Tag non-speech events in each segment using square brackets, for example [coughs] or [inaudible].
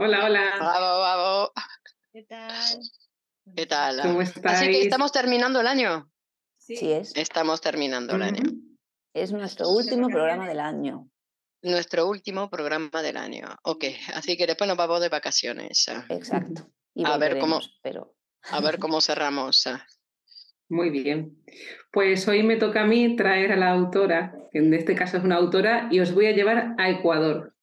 Hola, hola. vamos ¿Qué tal? ¿Qué tal? ¿Cómo estáis? Así que estamos terminando el año. Sí, es. Estamos terminando el año. Es nuestro último programa del año. Nuestro último programa del año. Ok, así que después nos vamos de vacaciones. Exacto. a ver cómo. Pero... A ver cómo cerramos. Muy bien. Pues hoy me toca a mí traer a la autora, que en este caso es una autora, y os voy a llevar a Ecuador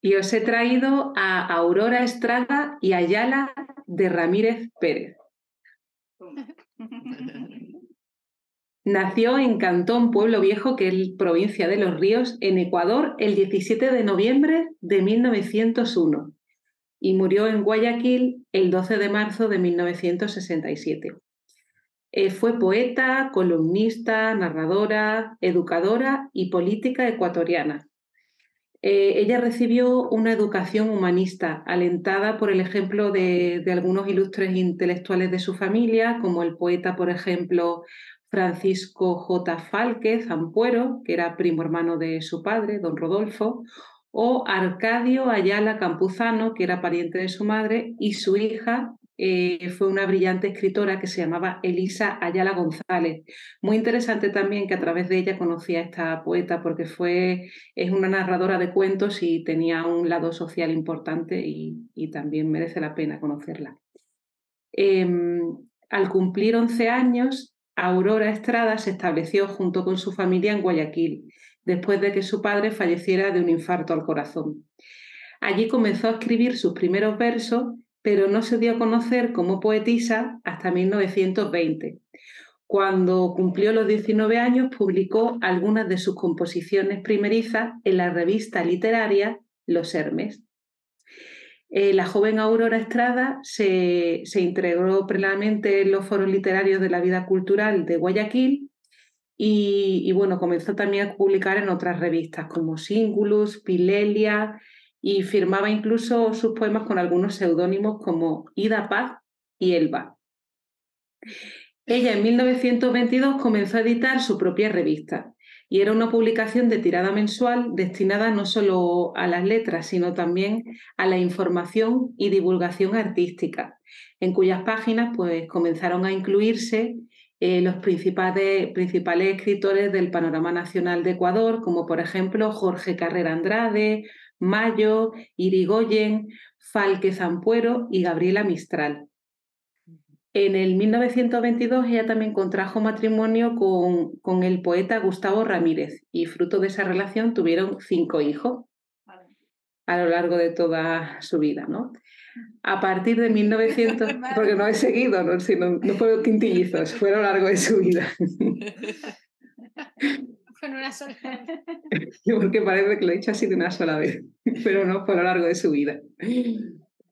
y os he traído a Aurora Estrada y Ayala de Ramírez Pérez. [laughs] Nació en Cantón Pueblo Viejo, que es provincia de Los Ríos, en Ecuador, el 17 de noviembre de 1901 y murió en Guayaquil el 12 de marzo de 1967. Eh, fue poeta, columnista, narradora, educadora y política ecuatoriana. Eh, ella recibió una educación humanista, alentada por el ejemplo de, de algunos ilustres intelectuales de su familia, como el poeta, por ejemplo, Francisco J. Falque Zampuero, que era primo hermano de su padre, don Rodolfo, o Arcadio Ayala Campuzano, que era pariente de su madre, y su hija eh, fue una brillante escritora que se llamaba Elisa Ayala González. Muy interesante también que a través de ella conocía a esta poeta porque fue, es una narradora de cuentos y tenía un lado social importante y, también merece la pena conocerla. Em, al cumplir 11 años, Aurora Estrada se estableció junto con su familia en Guayaquil, después de que su padre falleciera de un infarto al corazón. Allí comenzó a escribir sus primeros versos pero no se dio a conocer como poetisa hasta 1920. Cuando cumplió los 19 años, publicó algunas de sus composiciones primerizas en la revista literaria Los Hermes. Eh, la joven Aurora Estrada se, integró plenamente en los foros literarios de la vida cultural de Guayaquil y, bueno, comenzó también a publicar en otras revistas como Singulus, Pilelia y firmaba incluso sus poemas con algunos seudónimos como Ida Paz y Elba. Ella en 1922 comenzó a editar su propia revista y era una publicación de tirada mensual destinada no solo a las letras, sino también a la información y divulgación artística, en cuyas páginas pues, comenzaron a incluirse eh, los principales, principales escritores del panorama nacional de Ecuador, como por ejemplo Jorge Carrera Andrade, Mayo, Irigoyen, Falque Zampuero y Gabriela Mistral. En el 1922 ella también contrajo matrimonio con, el poeta Gustavo Ramírez y fruto de esa relación tuvieron cinco hijos a lo largo de toda su vida. ¿no? A partir de 1900, [laughs] porque no he seguido, no, puedo no, quintillizos, fue a lo largo de su vida. [laughs] Con una sola Porque [laughs] parece que lo he dicho así de una sola vez, [laughs] pero no por a lo largo de su vida.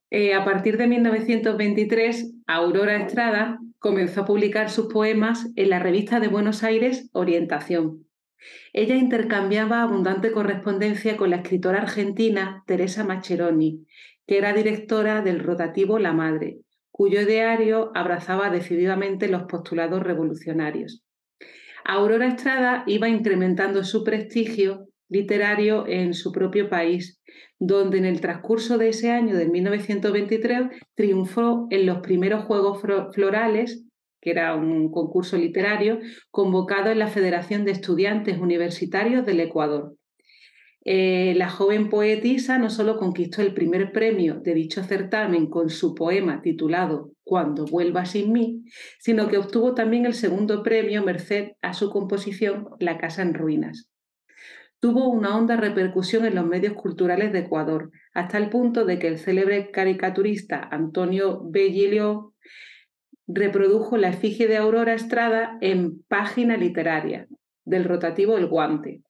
Eh, a partir de 1923, Aurora Estrada comenzó a publicar sus poemas en la revista de Buenos Aires Orientación. Ella intercambiaba abundante correspondencia con la escritora argentina Teresa Maccheroni, que era directora del rotativo La Madre, cuyo diario abrazaba decididamente los postulados revolucionarios. Aurora Estrada iba incrementando su prestigio literario en su propio país, donde en el transcurso de ese año de 1923 triunfó en los primeros Juegos Florales, que era un concurso literario, convocado en la Federación de Estudiantes Universitarios del Ecuador. Eh, la joven poetisa no solo conquistó el primer premio de dicho certamen con su poema titulado Cuando vuelva sin mí, sino que obtuvo también el segundo premio merced a su composición La casa en ruinas. Tuvo una honda repercusión en los medios culturales de Ecuador, hasta el punto de que el célebre caricaturista Antonio Bellilio reprodujo la efigie de Aurora Estrada en página literaria del rotativo El Guante,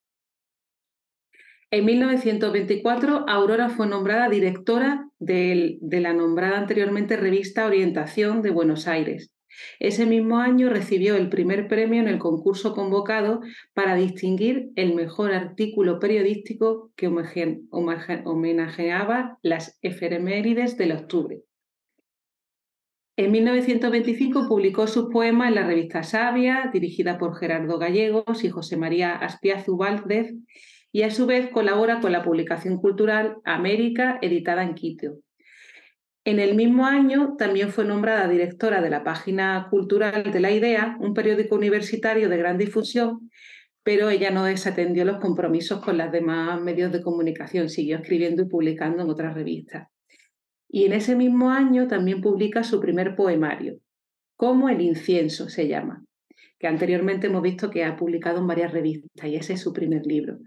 en 1924, Aurora fue nombrada directora de, la nombrada anteriormente revista Orientación de Buenos Aires. Ese mismo año recibió el primer premio en el concurso convocado para distinguir el mejor artículo periodístico que homenajeaba las efemérides del octubre. En 1925 publicó sus poemas en la revista Sabia, dirigida por Gerardo Gallegos y José María Aspiazu Valdez, y a su vez colabora con la publicación cultural América, editada en Quito. En el mismo año también fue nombrada directora de la página cultural de La Idea, un periódico universitario de gran difusión, pero ella no desatendió los compromisos con los demás medios de comunicación, siguió escribiendo y publicando en otras revistas. Y en ese mismo año también publica su primer poemario, Como el incienso se llama, que anteriormente hemos visto que ha publicado en varias revistas y ese es su primer libro.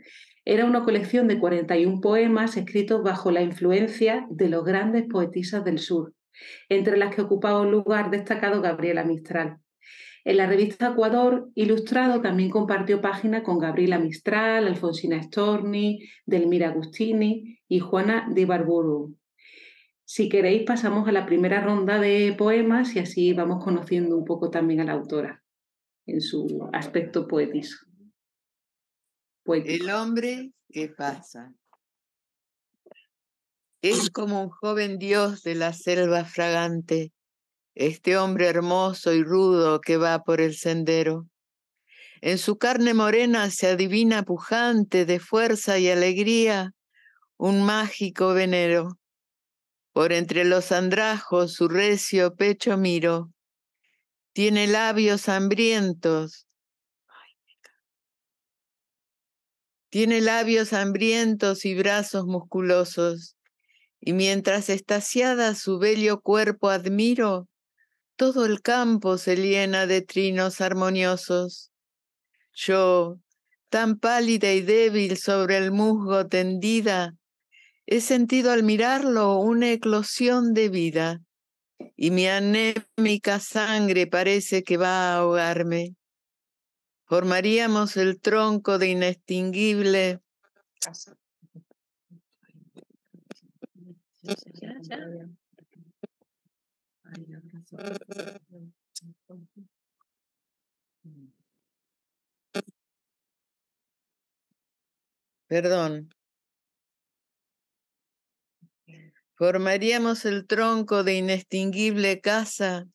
Era una colección de 41 poemas escritos bajo la influencia de los grandes poetisas del sur, entre las que ocupaba un lugar destacado Gabriela Mistral. En la revista Ecuador, Ilustrado también compartió página con Gabriela Mistral, Alfonsina Storni, Delmira Agustini y Juana de Barburu. Si queréis, pasamos a la primera ronda de poemas y así vamos conociendo un poco también a la autora en su aspecto poético. El hombre que pasa. Es como un joven dios de la selva fragante, este hombre hermoso y rudo que va por el sendero. En su carne morena se adivina pujante de fuerza y alegría un mágico venero. Por entre los andrajos su recio pecho miro. Tiene labios hambrientos Tiene labios hambrientos y brazos musculosos, y mientras estaciada su bello cuerpo admiro, todo el campo se llena de trinos armoniosos. Yo, tan pálida y débil sobre el musgo tendida, he sentido al mirarlo una eclosión de vida, y mi anémica sangre parece que va a ahogarme formaríamos el tronco de inextinguible Perdón. Formaríamos el tronco de inextinguible casa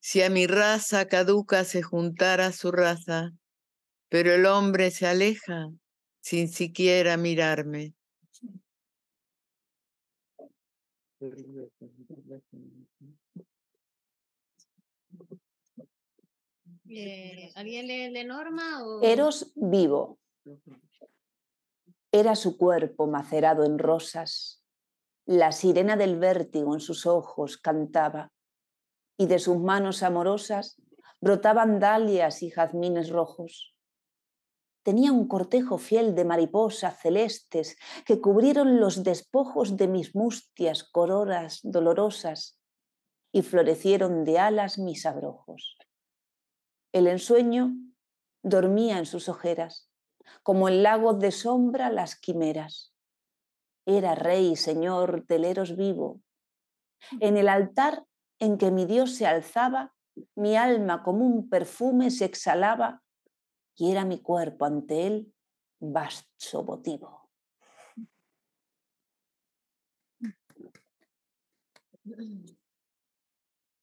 si a mi raza caduca se juntara su raza pero el hombre se aleja sin siquiera mirarme. Eh, Norma? Eros vivo. Era su cuerpo macerado en rosas. La sirena del vértigo en sus ojos cantaba y de sus manos amorosas brotaban dalias y jazmines rojos. Tenía un cortejo fiel de mariposas celestes que cubrieron los despojos de mis mustias cororas dolorosas y florecieron de alas mis abrojos. El ensueño dormía en sus ojeras, como en lago de sombra las quimeras. Era rey señor teleros vivo. En el altar en que mi Dios se alzaba, mi alma como un perfume se exhalaba Quiera mi cuerpo ante él votivo.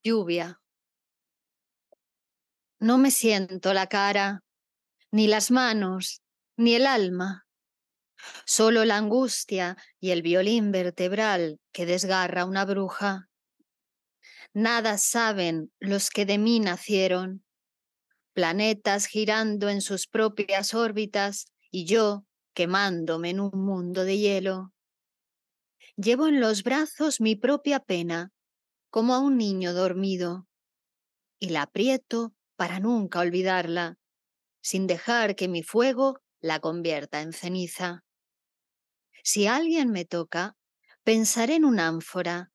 Lluvia. No me siento la cara, ni las manos, ni el alma. Solo la angustia y el violín vertebral que desgarra una bruja. Nada saben los que de mí nacieron planetas girando en sus propias órbitas y yo quemándome en un mundo de hielo. Llevo en los brazos mi propia pena, como a un niño dormido, y la aprieto para nunca olvidarla, sin dejar que mi fuego la convierta en ceniza. Si alguien me toca, pensaré en un ánfora,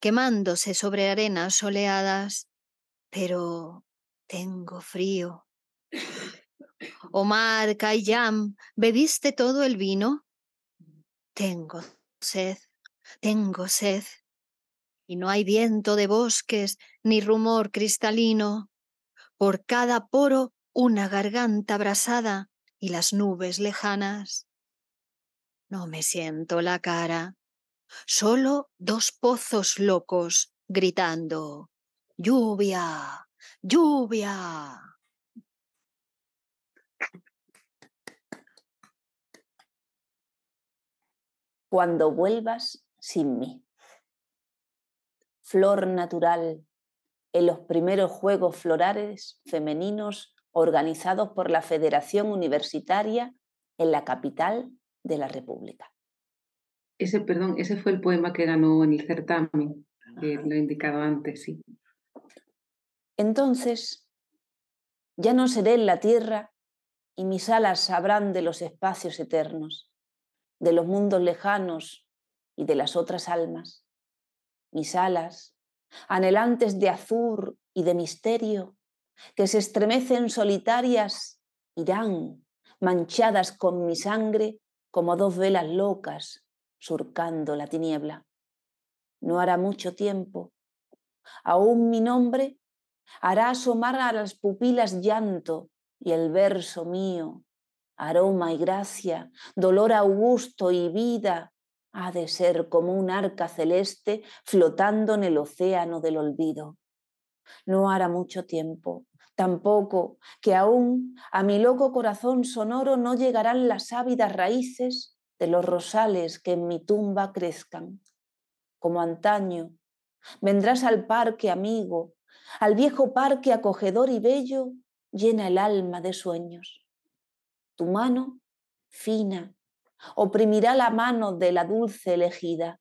quemándose sobre arenas soleadas, pero tengo frío. [coughs] Omar, Cayam, ¿bebiste todo el vino? Mm. Tengo sed, tengo sed. Y no hay viento de bosques ni rumor cristalino. Por cada poro una garganta abrasada y las nubes lejanas. No me siento la cara, solo dos pozos locos gritando, lluvia, lluvia. Cuando vuelvas sin mí. Flor natural en los primeros Juegos Florales Femeninos organizados por la Federación Universitaria en la capital de la República. Ese, perdón, ese fue el poema que ganó en el certamen, que lo he indicado antes, sí. Entonces, ya no seré en la tierra y mis alas sabrán de los espacios eternos, de los mundos lejanos y de las otras almas. Mis alas, anhelantes de azur y de misterio, que se estremecen solitarias, irán manchadas con mi sangre como dos velas locas surcando la tiniebla. No hará mucho tiempo. Aún mi nombre hará asomar a las pupilas llanto y el verso mío, aroma y gracia, dolor augusto y vida, ha de ser como un arca celeste flotando en el océano del olvido. No hará mucho tiempo, tampoco, que aún a mi loco corazón sonoro no llegarán las ávidas raíces de los rosales que en mi tumba crezcan. Como antaño, vendrás al parque amigo al viejo parque acogedor y bello, llena el alma de sueños. Tu mano, fina, oprimirá la mano de la dulce elegida.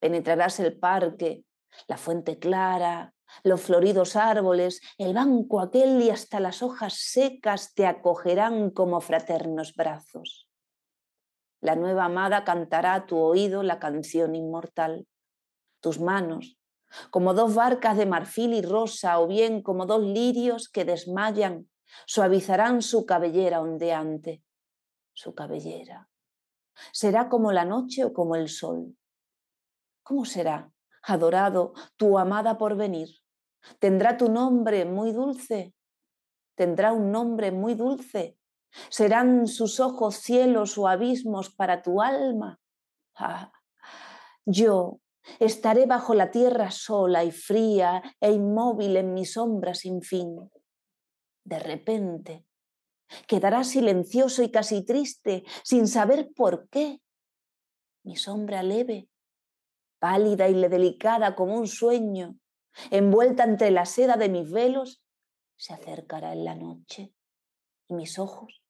Penetrarás el parque, la fuente clara, los floridos árboles, el banco aquel y hasta las hojas secas te acogerán como fraternos brazos. La nueva amada cantará a tu oído la canción inmortal. Tus manos, como dos barcas de marfil y rosa o bien como dos lirios que desmayan, suavizarán su cabellera ondeante, su cabellera. Será como la noche o como el sol. ¿Cómo será, adorado, tu amada por venir? Tendrá tu nombre muy dulce, tendrá un nombre muy dulce. Serán sus ojos cielos o abismos para tu alma. Ah, yo, Estaré bajo la tierra sola y fría e inmóvil en mi sombra sin fin. De repente, quedará silencioso y casi triste, sin saber por qué. Mi sombra leve, pálida y delicada como un sueño, envuelta entre la seda de mis velos, se acercará en la noche. Y mis ojos,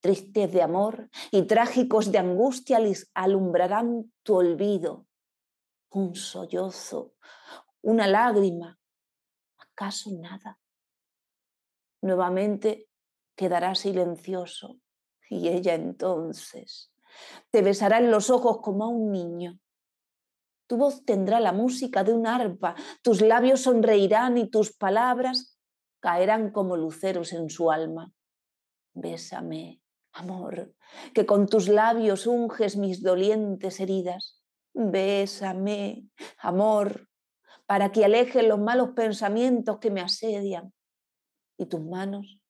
tristes de amor y trágicos de angustia, alumbrarán tu olvido un sollozo, una lágrima, acaso nada. Nuevamente quedará silencioso y ella entonces te besará en los ojos como a un niño. Tu voz tendrá la música de un arpa, tus labios sonreirán y tus palabras caerán como luceros en su alma. Bésame, amor, que con tus labios unges mis dolientes heridas bésame, amor, para que alejen los malos pensamientos que me asedian. Y tus manos,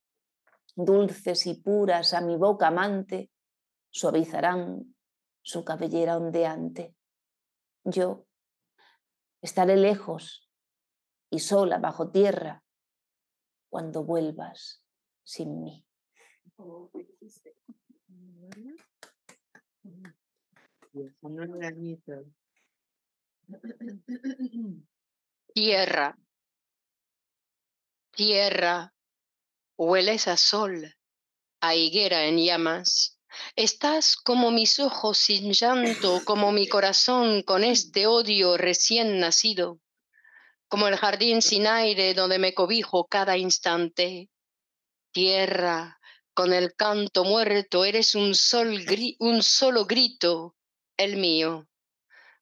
dulces y puras a mi boca amante, suavizarán su cabellera ondeante. Yo estaré lejos y sola bajo tierra cuando vuelvas sin mí. Oh, Tierra, tierra, hueles a sol, a higuera en llamas. Estás como mis ojos sin llanto, como mi corazón con este odio recién nacido, como el jardín sin aire donde me cobijo cada instante. Tierra, con el canto muerto, eres un, sol un solo grito, el mío.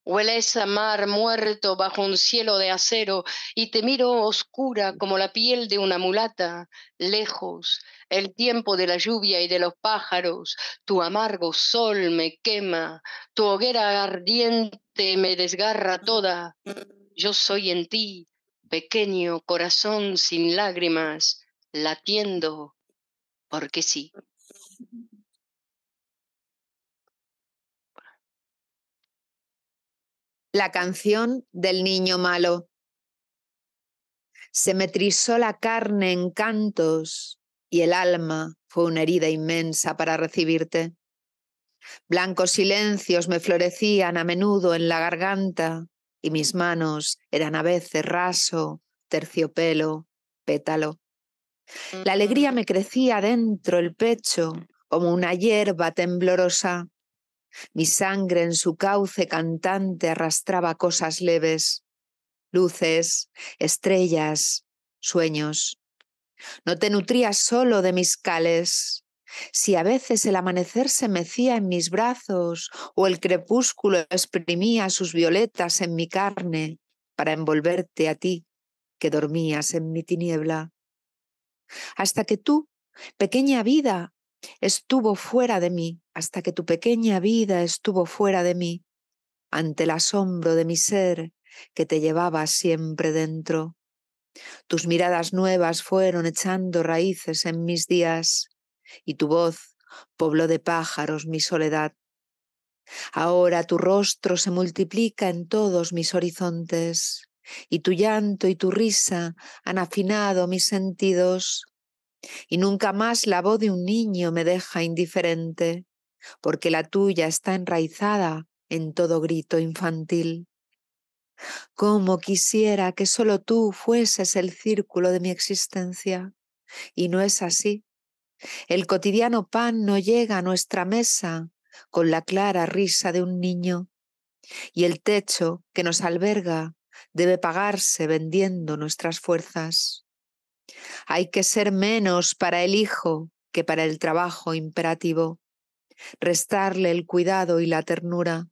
Hueles a mar muerto bajo un cielo de acero y te miro oscura como la piel de una mulata, lejos, el tiempo de la lluvia y de los pájaros, tu amargo sol me quema, tu hoguera ardiente me desgarra toda. Yo soy en ti, pequeño corazón sin lágrimas, latiendo, porque sí. la canción del niño malo. Se me trisó la carne en cantos y el alma fue una herida inmensa para recibirte. Blancos silencios me florecían a menudo en la garganta y mis manos eran a veces raso, terciopelo, pétalo. La alegría me crecía dentro el pecho como una hierba temblorosa mi sangre en su cauce cantante arrastraba cosas leves, luces, estrellas, sueños. No te nutrías solo de mis cales. Si a veces el amanecer se mecía en mis brazos o el crepúsculo exprimía sus violetas en mi carne para envolverte a ti que dormías en mi tiniebla. Hasta que tú, pequeña vida, estuvo fuera de mí, hasta que tu pequeña vida estuvo fuera de mí, ante el asombro de mi ser que te llevaba siempre dentro. Tus miradas nuevas fueron echando raíces en mis días, y tu voz pobló de pájaros mi soledad. Ahora tu rostro se multiplica en todos mis horizontes, y tu llanto y tu risa han afinado mis sentidos y nunca más la voz de un niño me deja indiferente, porque la tuya está enraizada en todo grito infantil. Cómo quisiera que solo tú fueses el círculo de mi existencia. Y no es así. El cotidiano pan no llega a nuestra mesa con la clara risa de un niño. Y el techo que nos alberga debe pagarse vendiendo nuestras fuerzas. Hay que ser menos para el hijo que para el trabajo imperativo, restarle el cuidado y la ternura,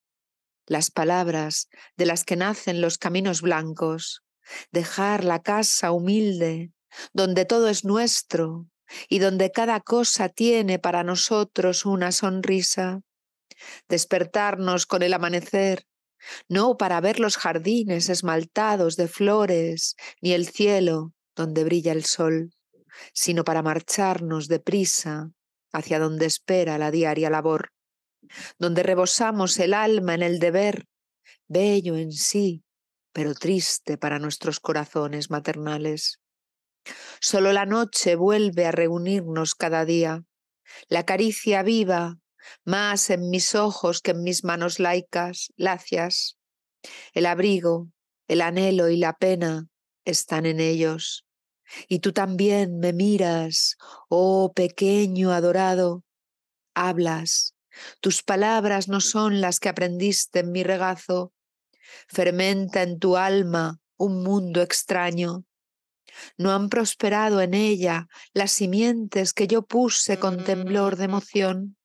las palabras de las que nacen los caminos blancos, dejar la casa humilde, donde todo es nuestro y donde cada cosa tiene para nosotros una sonrisa, despertarnos con el amanecer, no para ver los jardines esmaltados de flores ni el cielo donde brilla el sol, sino para marcharnos deprisa hacia donde espera la diaria labor, donde rebosamos el alma en el deber, bello en sí, pero triste para nuestros corazones maternales. Solo la noche vuelve a reunirnos cada día, la caricia viva, más en mis ojos que en mis manos laicas, lacias. El abrigo, el anhelo y la pena están en ellos y tú también me miras, oh pequeño adorado, hablas, tus palabras no son las que aprendiste en mi regazo, fermenta en tu alma un mundo extraño. No han prosperado en ella las simientes que yo puse con temblor de emoción.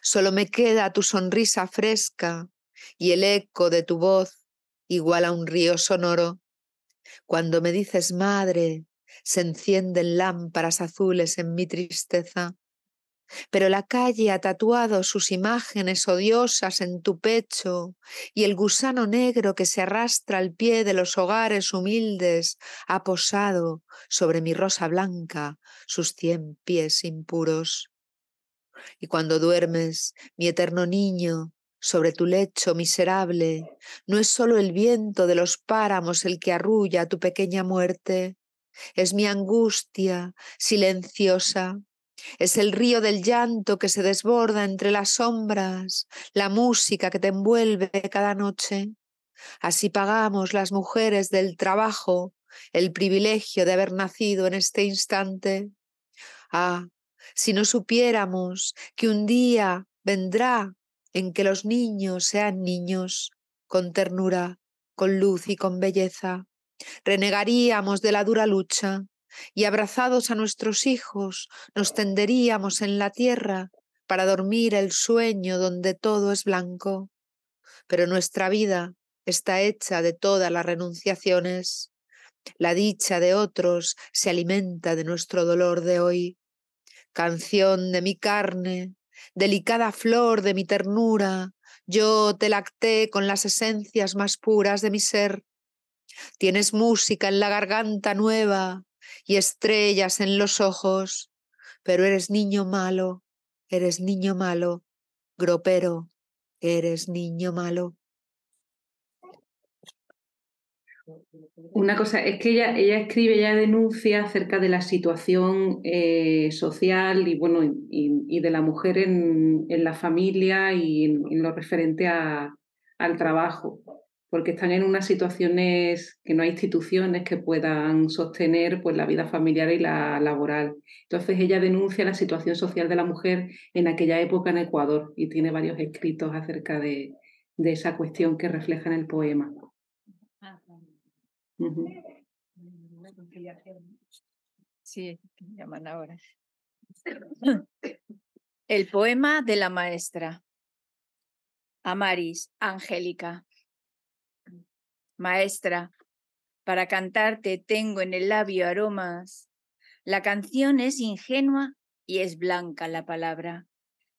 Solo me queda tu sonrisa fresca y el eco de tu voz igual a un río sonoro cuando me dices, Madre, se encienden lámparas azules en mi tristeza, pero la calle ha tatuado sus imágenes odiosas en tu pecho y el gusano negro que se arrastra al pie de los hogares humildes ha posado sobre mi rosa blanca sus cien pies impuros. Y cuando duermes, mi eterno niño, sobre tu lecho miserable. No es solo el viento de los páramos el que arrulla tu pequeña muerte, es mi angustia silenciosa. Es el río del llanto que se desborda entre las sombras, la música que te envuelve cada noche. Así pagamos las mujeres del trabajo el privilegio de haber nacido en este instante. Ah, si no supiéramos que un día vendrá en que los niños sean niños, con ternura, con luz y con belleza. Renegaríamos de la dura lucha y abrazados a nuestros hijos nos tenderíamos en la tierra para dormir el sueño donde todo es blanco. Pero nuestra vida está hecha de todas las renunciaciones. La dicha de otros se alimenta de nuestro dolor de hoy. Canción de mi carne, delicada flor de mi ternura, yo te lacté con las esencias más puras de mi ser. Tienes música en la garganta nueva y estrellas en los ojos, pero eres niño malo, eres niño malo, gropero, eres niño malo. Una cosa, es que ella, ella escribe, ella denuncia acerca de la situación eh, social y bueno, y, de la mujer en, la familia y en, lo referente al trabajo, porque están en unas situaciones que no hay instituciones que puedan sostener pues, la vida familiar y la laboral. Entonces ella denuncia la situación social de la mujer en aquella época en Ecuador y tiene varios escritos acerca de, de esa cuestión que refleja en el poema. Sí, llaman ahora. [laughs] El poema de la maestra. Amaris, Angélica. Maestra, para cantarte tengo en el labio aromas. La canción es ingenua y es blanca la palabra,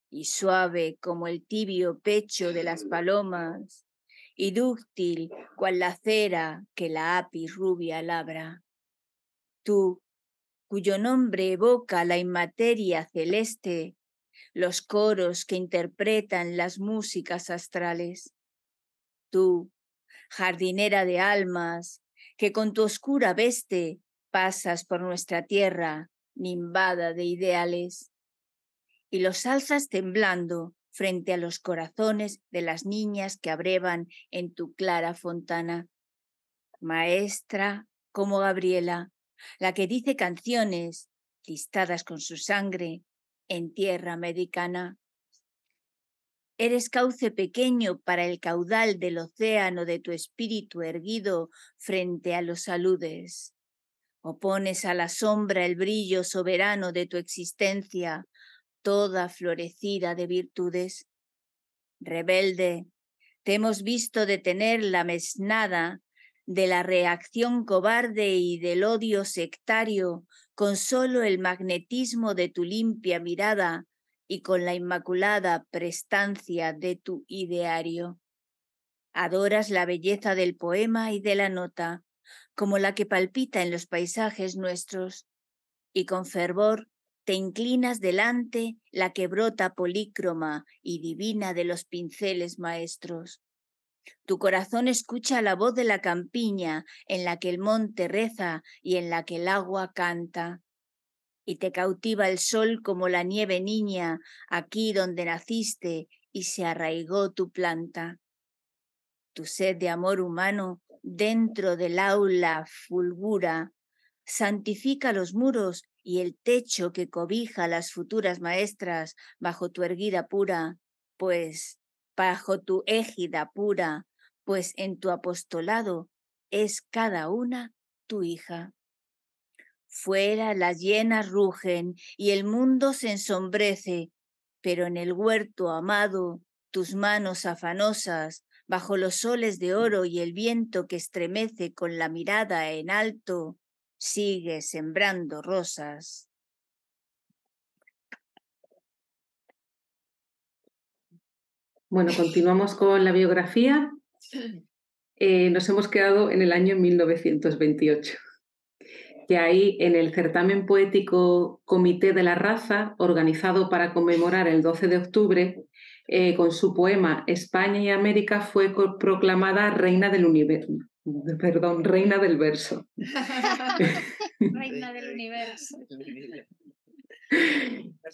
y suave como el tibio pecho de las palomas y dúctil cual la cera que la api rubia labra. Tú, cuyo nombre evoca la inmateria celeste, los coros que interpretan las músicas astrales. Tú, jardinera de almas, que con tu oscura veste pasas por nuestra tierra nimbada de ideales. Y los alzas temblando frente a los corazones de las niñas que abrevan en tu clara fontana. Maestra como Gabriela, la que dice canciones listadas con su sangre en tierra americana. Eres cauce pequeño para el caudal del océano de tu espíritu erguido frente a los saludes. Opones a la sombra el brillo soberano de tu existencia, toda florecida de virtudes. Rebelde, te hemos visto detener la mesnada de la reacción cobarde y del odio sectario con solo el magnetismo de tu limpia mirada y con la inmaculada prestancia de tu ideario. Adoras la belleza del poema y de la nota, como la que palpita en los paisajes nuestros, y con fervor te inclinas delante la que brota polícroma y divina de los pinceles maestros. Tu corazón escucha la voz de la campiña en la que el monte reza y en la que el agua canta. Y te cautiva el sol como la nieve niña, aquí donde naciste y se arraigó tu planta. Tu sed de amor humano dentro del aula fulgura, santifica los muros y el techo que cobija a las futuras maestras bajo tu erguida pura, pues bajo tu égida pura, pues en tu apostolado es cada una tu hija. Fuera las llenas rugen y el mundo se ensombrece, pero en el huerto amado tus manos afanosas, bajo los soles de mm. oro y el viento que estremece con la mirada en alto, sigue sembrando rosas. Bueno, continuamos con la biografía. Eh, nos hemos quedado en el año 1928, que ahí en el certamen poético Comité de la Raza, organizado para conmemorar el 12 de octubre, eh, con su poema España y América fue proclamada reina del, Universo. Perdón, reina del verso. [laughs] reina del universo. [laughs]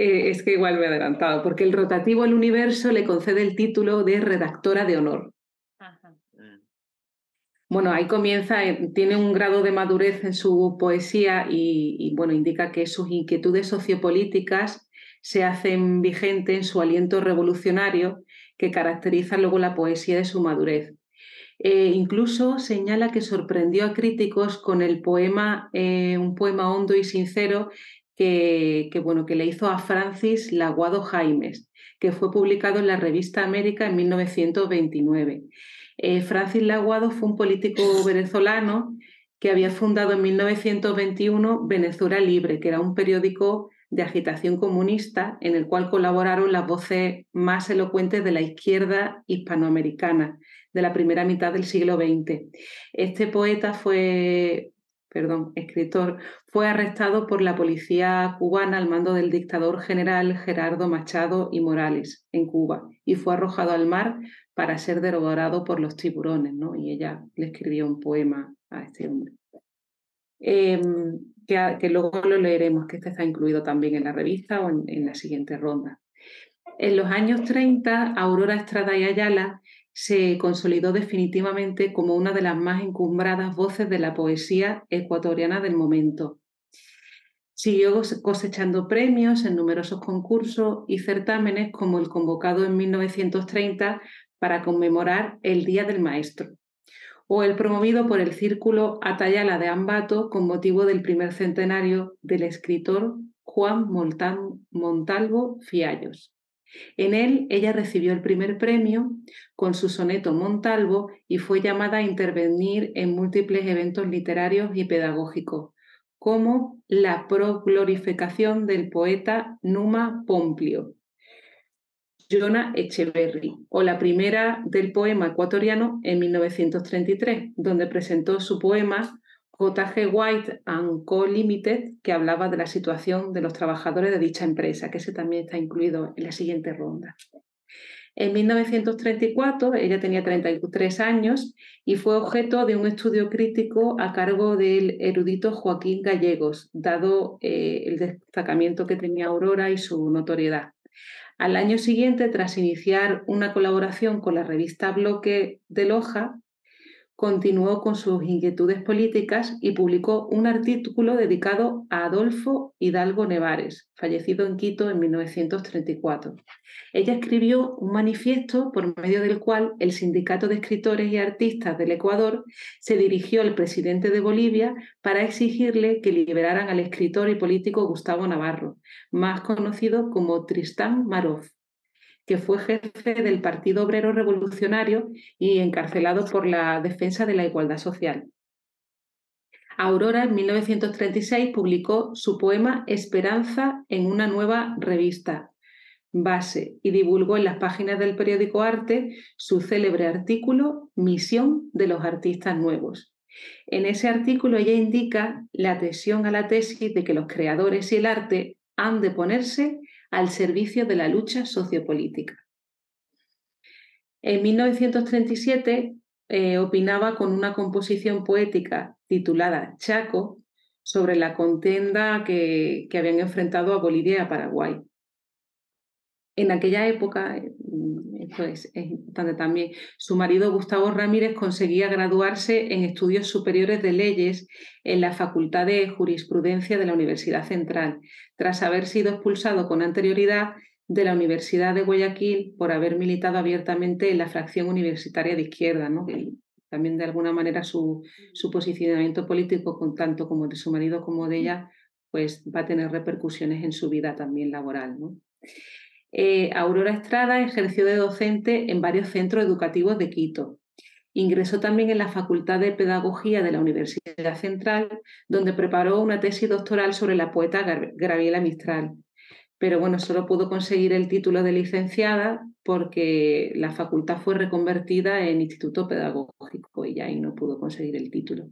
Eh, es que igual me he adelantado, porque el rotativo al universo le concede el título de redactora de honor. Ah. Bueno, ahí comienza, eh, tiene un grado de madurez en su poesía y, y bueno, indica que sus inquietudes sociopolíticas se hacen vigente en su aliento revolucionario que caracteriza luego la poesía de su madurez. Eh, incluso señala que sorprendió a críticos con el poema, eh, un poema hondo y sincero que, bueno, que le hizo a Francis Laguado Jaimes, que fue publicado en la revista América en 1929. Eh, Francis Laguado fue un político [laughs] venezolano que había fundado en 1921 Venezuela Libre, que era un periódico de agitación comunista en el cual colaboraron las voces más elocuentes de la izquierda hispanoamericana de la primera mitad del siglo XX. Este poeta fue, perdón, escritor, fue arrestado por la policía cubana al mando del dictador general Gerardo Machado y Morales en Cuba y fue arrojado al mar para ser devorado por los tiburones, ¿no? Y ella le escribió un poema a este hombre. Em, que, luego lo leeremos, que este está incluido también en la revista o en, en la siguiente ronda. En los años 30, Aurora Estrada y Ayala se consolidó definitivamente como una de las más encumbradas voces de la poesía ecuatoriana del momento. Siguió cosechando premios en numerosos concursos y certámenes como el convocado en 1930 para conmemorar el Día del Maestro, o el promovido por el Círculo Atayala de Ambato con motivo del primer centenario del escritor Juan Montalvo Fiallos. En él ella recibió el primer premio con su soneto Montalvo y fue llamada a intervenir en múltiples eventos literarios y pedagógicos, como la proglorificación del poeta Numa Pomplio, Jonah Echeverry, o la primera del poema ecuatoriano en 1933, donde presentó su poema J.G. White and Co. Limited, que hablaba de la situación de los trabajadores de dicha empresa, que ese también está incluido en la siguiente ronda. En 1934, ella tenía 33 años y fue objeto de un estudio crítico a cargo del erudito Joaquín Gallegos, dado eh, el destacamiento que tenía Aurora y su notoriedad. Al año siguiente, tras iniciar una colaboración con la revista Bloque de Loja, continuó con sus inquietudes políticas y publicó un artículo dedicado a Adolfo Hidalgo Nevares, fallecido en Quito en 1934. Ella escribió un manifiesto por medio del cual el Sindicato de Escritores y Artistas del Ecuador se dirigió al presidente de Bolivia para exigirle que liberaran al escritor y político Gustavo Navarro, más conocido como Tristán Maroz, que fue jefe del Partido Obrero Revolucionario y encarcelado por la defensa de la igualdad social. Aurora en 1936 publicó su poema Esperanza en una nueva revista, Base, y divulgó en las páginas del periódico Arte su célebre artículo Misión de los Artistas Nuevos. En ese artículo ella indica la adhesión a la tesis de que los creadores y el arte han de ponerse al servicio de la lucha sociopolítica. En 1937 eh, opinaba con una composición poética titulada Chaco sobre la contienda que, que habían enfrentado a Bolivia y Paraguay. En aquella época, eh, pues es, importante también, su marido Gustavo Ramírez conseguía graduarse en estudios superiores de leyes en la Facultad de Jurisprudencia de la Universidad Central, tras haber sido expulsado con anterioridad de la Universidad de Guayaquil por haber militado abiertamente en la fracción universitaria de izquierda, ¿no? también de alguna manera su, posicionamiento político, tanto como de su marido como de ella, pues va a tener repercusiones en su vida también laboral. ¿no? Eh, Aurora Estrada ejerció de docente en varios centros educativos de Quito. Ingresó también en la Facultad de Pedagogía de la Universidad Central, donde preparó una tesis doctoral sobre la poeta Graviela Mistral. Pero bueno, solo pudo conseguir el título de licenciada porque la facultad fue reconvertida en instituto pedagógico y ya ahí no pudo conseguir el título.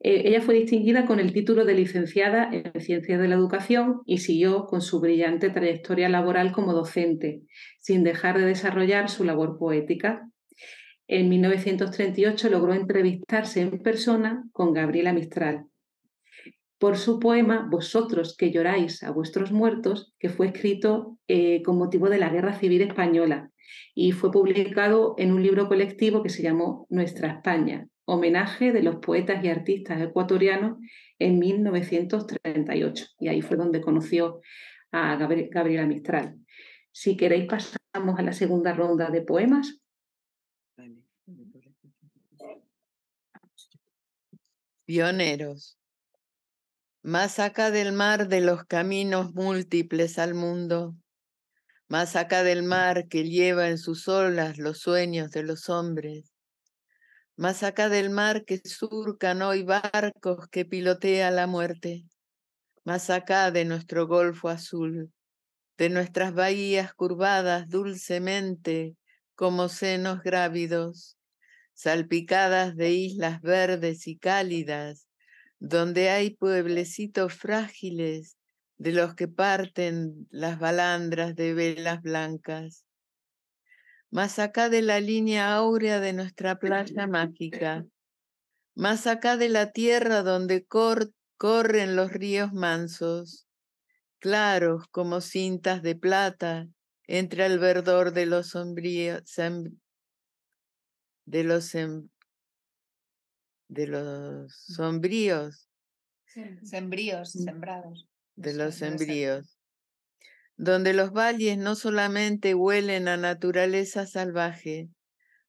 Eh, ella fue distinguida con el título de licenciada en Ciencias de la Educación y siguió con su brillante trayectoria laboral como docente, sin dejar de desarrollar su labor poética. En 1938 logró entrevistarse en persona con Gabriela Mistral por su poema Vosotros que lloráis a vuestros muertos, que fue escrito eh, con motivo de la Guerra Civil Española y fue publicado en un libro colectivo que se llamó Nuestra España, homenaje de los poetas y artistas ecuatorianos en 1938. Y ahí fue donde conoció a Gabriela Mistral. Si queréis, pasamos a la segunda ronda de poemas. Pioneros. Más acá del mar de los caminos múltiples al mundo, más acá del mar que lleva en sus olas los sueños de los hombres, más acá del mar que surcan hoy barcos que pilotea la muerte, más acá de nuestro golfo azul, de nuestras bahías curvadas dulcemente como senos grávidos, salpicadas de islas verdes y cálidas, donde hay pueblecitos frágiles de los que parten las balandras de velas blancas más acá de la línea áurea de nuestra playa mágica, más acá de la tierra donde corren los ríos mansos, claros como cintas de plata entre el verdor de los sombríos, de los, de los mm. sombríos. Sembríos, mm. sembrados. De los sembríos donde los valles no solamente huelen a naturaleza salvaje,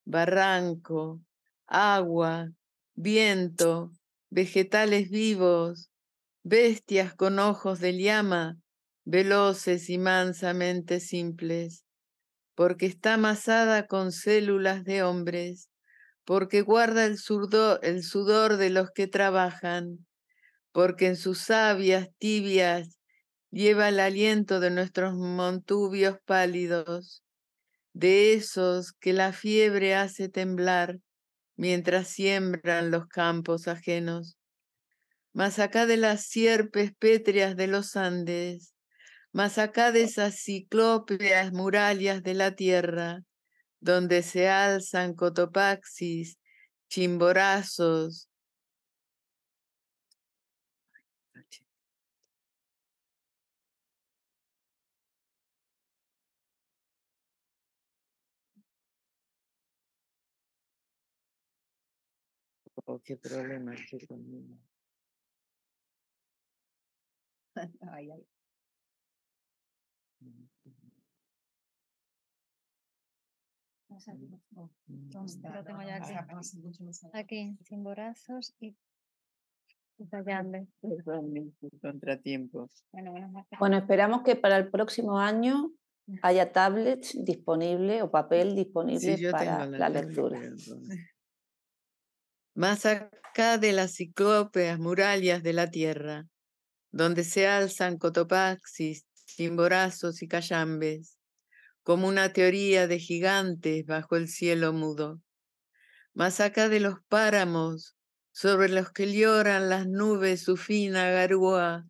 barranco, agua, viento, vegetales vivos, bestias con ojos de llama, veloces y mansamente simples, porque está amasada con células de hombres, porque guarda el sudor, el sudor de los que trabajan, porque en sus sabias tibias Lleva el aliento de nuestros montubios pálidos, de esos que la fiebre hace temblar mientras siembran los campos ajenos. Más acá de las sierpes pétreas de los Andes, más acá de esas ciclópeas murallas de la tierra, donde se alzan cotopaxis, chimborazos, ¿O qué problema es conmigo? aquí. sin borazos y contratiempos. Bueno, esperamos que para el próximo año haya tablets disponible o papel disponible para la lectura más acá de las ciclópeas murallas de la tierra, donde se alzan cotopaxis, chimborazos y callambes, como una teoría de gigantes bajo el cielo mudo, más acá de los páramos sobre los que lloran las nubes su fina garúa,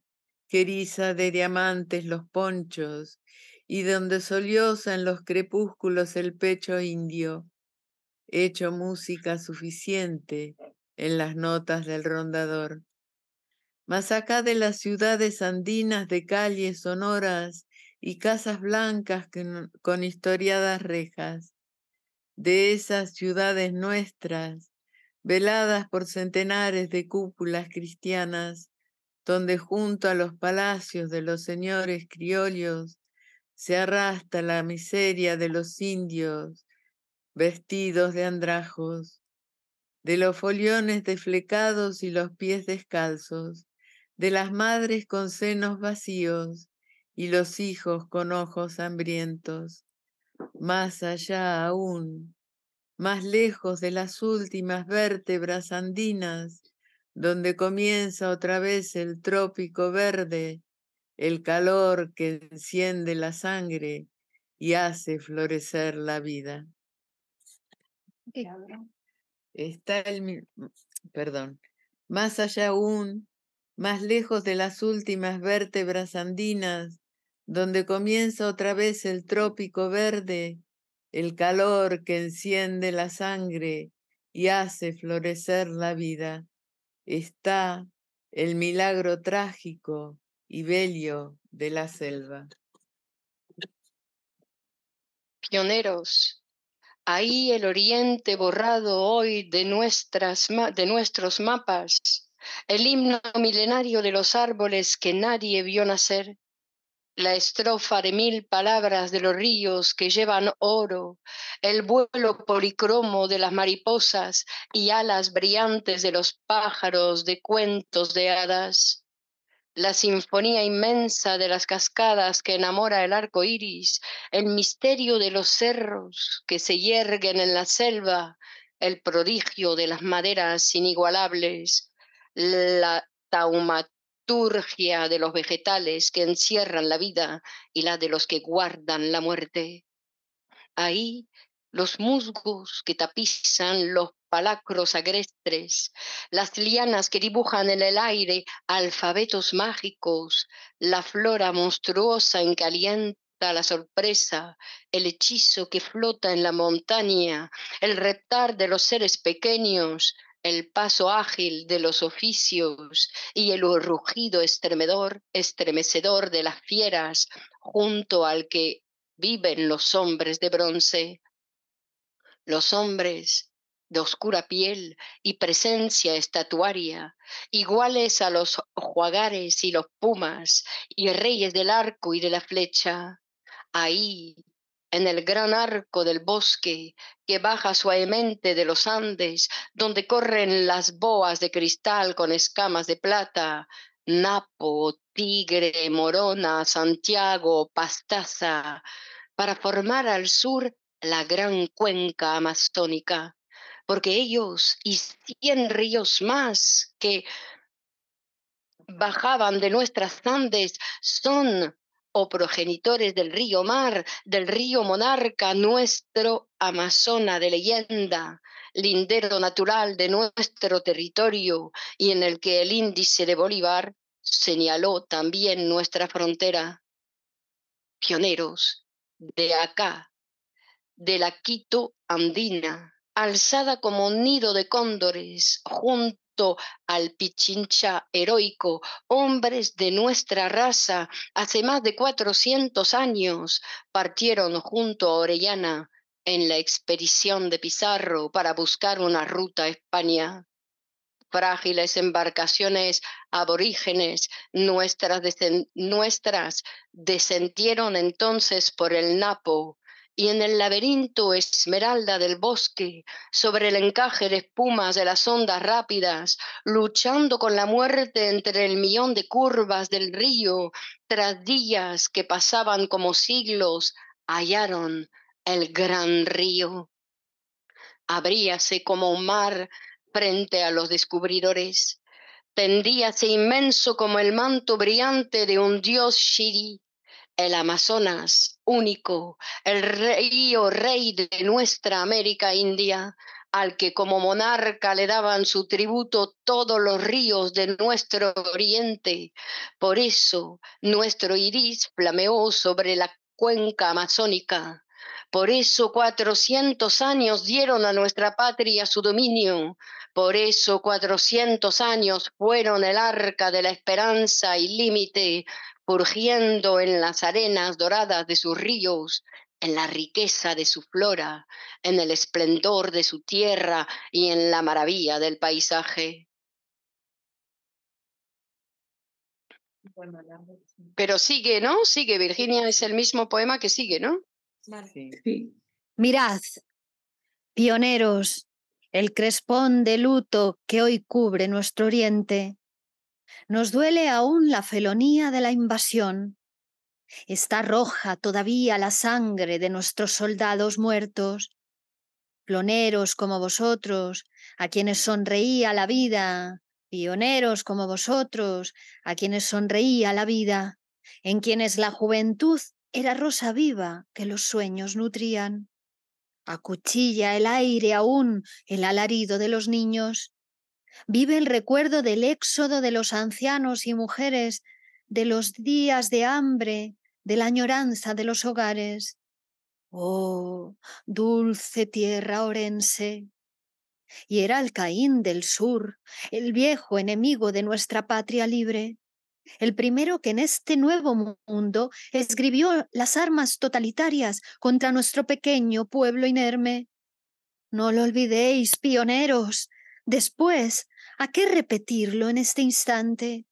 que de diamantes los ponchos, y donde solloza en los crepúsculos el pecho indio, hecho música suficiente en las notas del rondador. Mas acá de las ciudades andinas de calles sonoras y casas blancas con historiadas rejas, de esas ciudades nuestras, veladas por centenares de cúpulas cristianas, donde junto a los palacios de los señores criollos se arrastra la miseria de los indios vestidos de andrajos, de los foliones desflecados y los pies descalzos, de las madres con senos vacíos y los hijos con ojos hambrientos, más allá aún, más lejos de las últimas vértebras andinas, donde comienza otra vez el trópico verde, el calor que enciende la sangre y hace florecer la vida. Está el, perdón, más allá aún, más lejos de las últimas vértebras andinas, donde comienza otra vez el trópico verde, el calor que enciende la sangre y hace florecer la vida, está el milagro trágico y bello de la selva. Pioneros, Ahí el oriente borrado hoy de, nuestras, de nuestros mapas, el himno milenario de los árboles que nadie vio nacer, la estrofa de mil palabras de los ríos que llevan oro, el vuelo policromo de las mariposas y alas brillantes de los pájaros de cuentos de hadas la sinfonía inmensa de las cascadas que enamora el arco iris, el misterio de los cerros que se yerguen en la selva, el prodigio de las maderas inigualables, la taumaturgia de los vegetales que encierran la vida y la de los que guardan la muerte. Ahí los musgos que tapizan los palacros agrestes, las lianas que dibujan en el aire alfabetos mágicos, la flora monstruosa en que la sorpresa, el hechizo que flota en la montaña, el reptar de los seres pequeños, el paso ágil de los oficios y el rugido estremedor, estremecedor de las fieras, junto al que viven los hombres de bronce. Los hombres de oscura piel y presencia estatuaria, iguales a los juagares y los pumas y reyes del arco y de la flecha. Ahí, en el gran arco del bosque que baja suavemente de los Andes, donde corren las boas de cristal con escamas de plata, Napo, Tigre, Morona, Santiago, Pastaza, para formar al sur la gran cuenca amazónica porque ellos y cien ríos más que bajaban de nuestras Andes son o progenitores del río Mar, del río Monarca, nuestro Amazona de leyenda, lindero natural de nuestro territorio y en el que el índice de Bolívar señaló también nuestra frontera. Pioneros de acá, de la Quito andina, alzada como un nido de cóndores junto al Pichincha heroico, hombres de nuestra raza, hace más de 400 años partieron junto a Orellana en la expedición de Pizarro para buscar una ruta a España frágiles embarcaciones aborígenes, nuestras, descendieron entonces por el Napo, y en el laberinto esmeralda del bosque, sobre el encaje de espumas de las ondas rápidas, luchando con la muerte entre el millón de curvas del río, tras días que pasaban como siglos, hallaron el gran río. Abríase como un mar frente a los descubridores, tendíase inmenso como el manto brillante de un dios Shiri el Amazonas único, el río rey de nuestra América India, al que como monarca le daban su tributo todos los ríos de nuestro oriente. Por eso nuestro iris flameó sobre la cuenca amazónica. Por eso cuatrocientos años dieron a nuestra patria su dominio. Por eso cuatrocientos años fueron el arca de la esperanza y límite Urgiendo en las arenas doradas de sus ríos, en la riqueza de su flora, en el esplendor de su tierra y en la maravilla del paisaje. Pero sigue, ¿no? Sigue, Virginia, es el mismo poema que sigue, ¿no? Mirad, pioneros, el crespón de luto que hoy cubre nuestro oriente nos duele aún la felonía de la invasión. Está roja todavía la sangre de nuestros soldados muertos, ploneros como vosotros, a quienes sonreía la vida, pioneros como vosotros, a quienes sonreía la vida, en quienes la juventud era rosa viva que los sueños nutrían. Acuchilla el aire aún el alarido de los niños, Vive el recuerdo del éxodo de los ancianos y mujeres, de los días de hambre, de la añoranza de los hogares. Oh, dulce tierra orense. Y era el Caín del Sur, el viejo enemigo de nuestra patria libre, el primero que en este nuevo mundo escribió las armas totalitarias contra nuestro pequeño pueblo inerme. No lo olvidéis, pioneros, Después, ¿a qué repetirlo en este instante?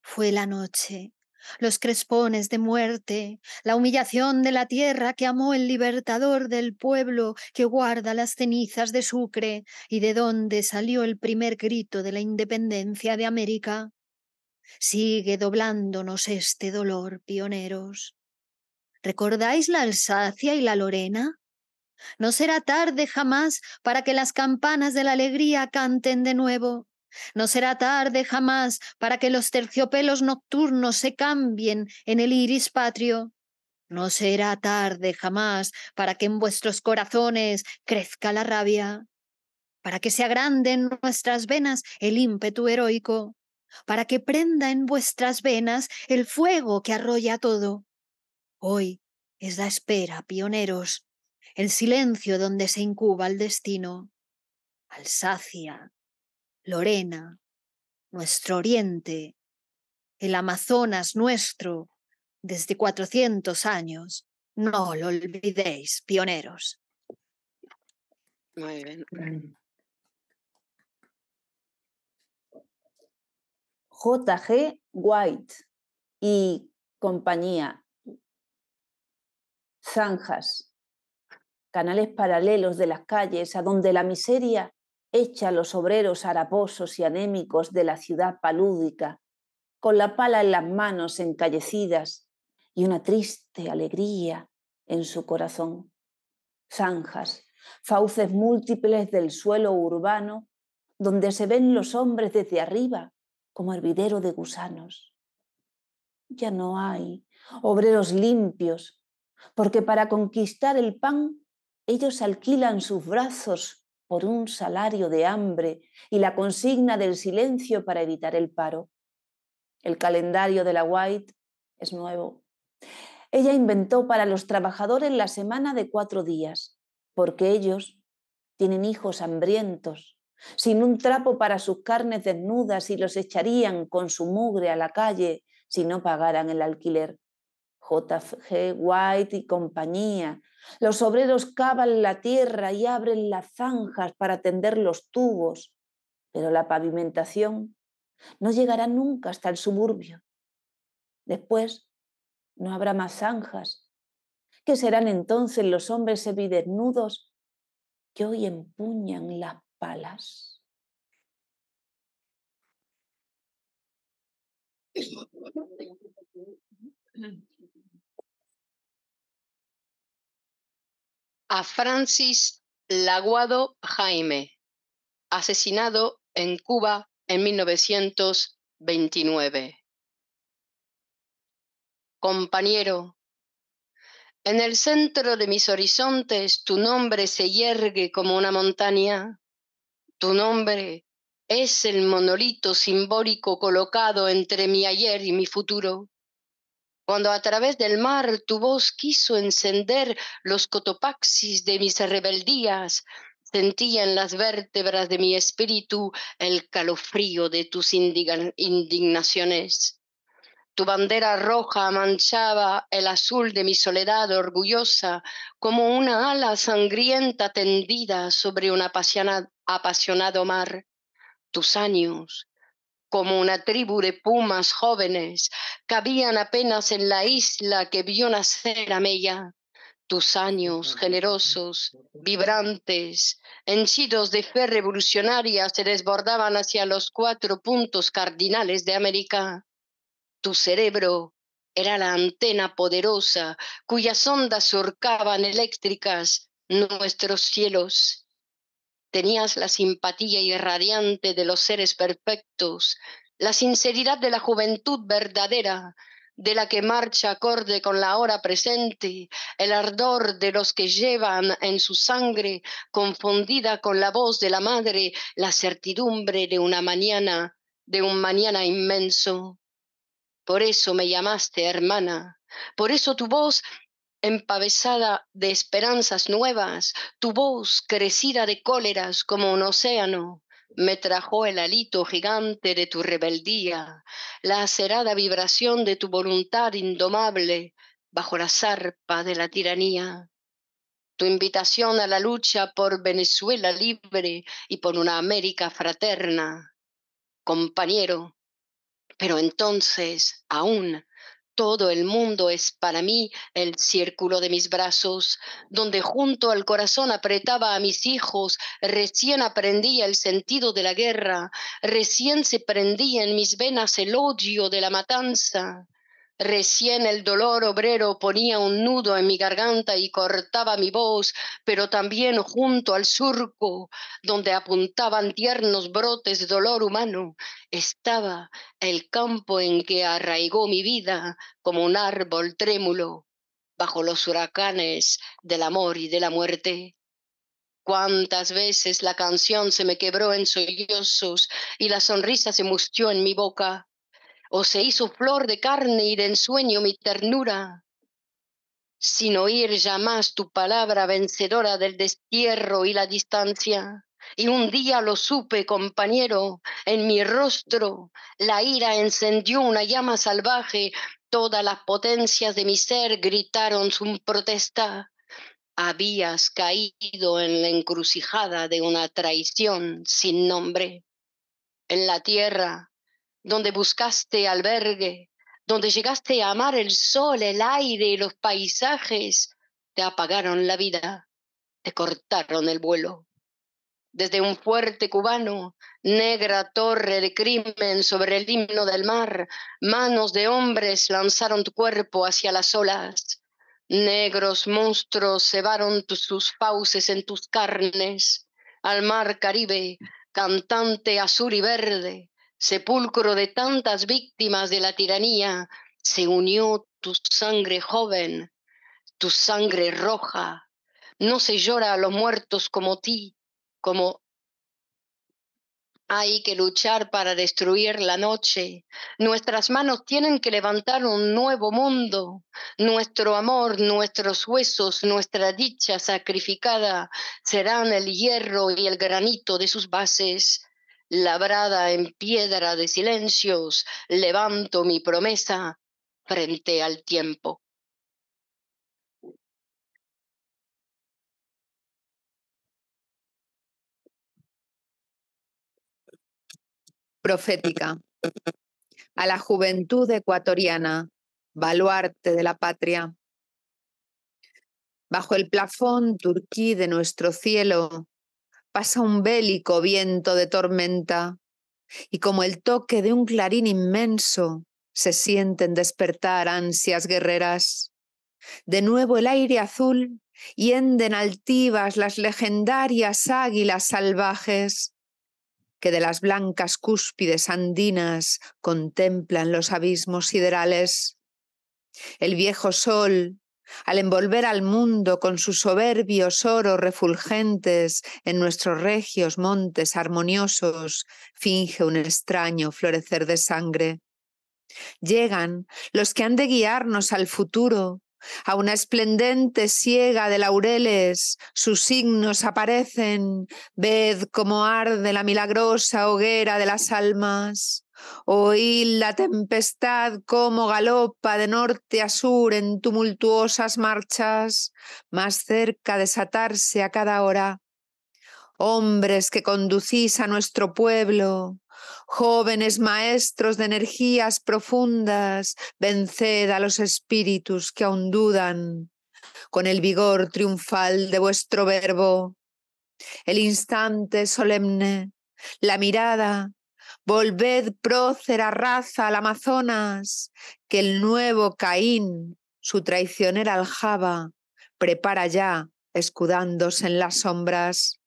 Fue la noche, los crespones de muerte, la humillación de la tierra que amó el libertador del pueblo que guarda las cenizas de Sucre y de donde salió el primer grito de la independencia de América. Sigue doblándonos este dolor, pioneros. ¿Recordáis la Alsacia y la Lorena? No será tarde jamás para que las campanas de la alegría canten de nuevo. No será tarde jamás para que los terciopelos nocturnos se cambien en el iris patrio. No será tarde jamás para que en vuestros corazones crezca la rabia, para que se agranden nuestras venas el ímpetu heroico, para que prenda en vuestras venas el fuego que arrolla todo. Hoy es la espera, pioneros, el silencio donde se incuba el destino, Alsacia, Lorena, nuestro oriente, el Amazonas nuestro, desde 400 años, no lo olvidéis, pioneros. Muy bien. J.G. White y compañía. Zanjas, canales paralelos de las calles a donde la miseria echa a los obreros haraposos y anémicos de la ciudad palúdica, con la pala en las manos encallecidas y una triste alegría en su corazón. Zanjas, fauces múltiples del suelo urbano, donde se ven los hombres desde arriba como hervidero de gusanos. Ya no hay obreros limpios, porque para conquistar el pan ellos alquilan sus brazos por un salario de hambre y la consigna del silencio para evitar el paro. El calendario de la White es nuevo. Ella inventó para los trabajadores la semana de cuatro días, porque ellos tienen hijos hambrientos, sin un trapo para sus carnes desnudas y los echarían con su mugre a la calle si no pagaran el alquiler. J.G. White y compañía. Los obreros cavan la tierra y abren las zanjas para tender los tubos, pero la pavimentación no llegará nunca hasta el suburbio. Después no habrá más zanjas. ¿Qué serán entonces los hombres semidesnudos que hoy empuñan las palas? [clears throat] a Francis Laguado Jaime, asesinado en Cuba en 1929. Compañero, en el centro de mis horizontes tu nombre se yergue como una montaña. Tu nombre es el monolito simbólico colocado entre mi ayer y mi futuro cuando a través del mar tu voz quiso encender los cotopaxis de mis rebeldías, sentía en las vértebras de mi espíritu el calofrío de tus indignaciones. Tu bandera roja manchaba el azul de mi soledad orgullosa como una ala sangrienta tendida sobre un apasionado mar. Tus años, como una tribu de pumas jóvenes, cabían apenas en la isla que vio nacer a Mella. Tus años generosos, vibrantes, henchidos de fe revolucionaria, se desbordaban hacia los cuatro puntos cardinales de América. Tu cerebro era la antena poderosa cuyas ondas surcaban eléctricas nuestros cielos Tenías la simpatía irradiante de los seres perfectos, la sinceridad de la juventud verdadera, de la que marcha acorde con la hora presente, el ardor de los que llevan en su sangre, confundida con la voz de la madre, la certidumbre de una mañana, de un mañana inmenso. Por eso me llamaste hermana, por eso tu voz empavesada de esperanzas nuevas, tu voz crecida de cóleras como un océano, me trajo el alito gigante de tu rebeldía, la acerada vibración de tu voluntad indomable bajo la zarpa de la tiranía. Tu invitación a la lucha por Venezuela libre y por una América fraterna. Compañero, pero entonces aún todo el mundo es para mí el círculo de mis brazos, donde junto al corazón apretaba a mis hijos, recién aprendía el sentido de la guerra, recién se prendía en mis venas el odio de la matanza. Recién el dolor obrero ponía un nudo en mi garganta y cortaba mi voz, pero también junto al surco, donde apuntaban tiernos brotes de dolor humano, estaba el campo en que arraigó mi vida como un árbol trémulo bajo los huracanes del amor y de la muerte. Cuántas veces la canción se me quebró en sollozos y la sonrisa se mustió en mi boca o se hizo flor de carne y de ensueño mi ternura, sin oír ya más tu palabra vencedora del destierro y la distancia. Y un día lo supe, compañero, en mi rostro la ira encendió una llama salvaje, todas las potencias de mi ser gritaron su protesta. Habías caído en la encrucijada de una traición sin nombre. En la tierra donde buscaste albergue, donde llegaste a amar el sol, el aire y los paisajes, te apagaron la vida, te cortaron el vuelo. Desde un fuerte cubano, negra torre de crimen sobre el himno del mar, manos de hombres lanzaron tu cuerpo hacia las olas. Negros monstruos cebaron sus fauces en tus carnes. Al mar Caribe, cantante azul y verde, sepulcro de tantas víctimas de la tiranía, se unió tu sangre joven, tu sangre roja. No se llora a los muertos como ti, como hay que luchar para destruir la noche. Nuestras manos tienen que levantar un nuevo mundo. Nuestro amor, nuestros huesos, nuestra dicha sacrificada serán el hierro y el granito de sus bases labrada en piedra de silencios, levanto mi promesa frente al tiempo. Profética. A la juventud ecuatoriana, baluarte de la patria. Bajo el plafón turquí de nuestro cielo, pasa un bélico viento de tormenta, y como el toque de un clarín inmenso, se sienten despertar ansias guerreras. De nuevo el aire azul hienden altivas las legendarias águilas salvajes que de las blancas cúspides andinas contemplan los abismos siderales. El viejo sol al envolver al mundo con sus soberbios oros refulgentes en nuestros regios montes armoniosos, finge un extraño florecer de sangre. Llegan los que han de guiarnos al futuro, a una esplendente siega de laureles, sus signos aparecen, ved cómo arde la milagrosa hoguera de las almas. Oí la tempestad como galopa de norte a sur en tumultuosas marchas, más cerca de desatarse a cada hora. Hombres que conducís a nuestro pueblo, jóvenes maestros de energías profundas, venced a los espíritus que aún dudan con el vigor triunfal de vuestro verbo. El instante solemne, la mirada Volved prócera raza al Amazonas, que el nuevo Caín, su traicionera aljaba, prepara ya, escudándose en las sombras.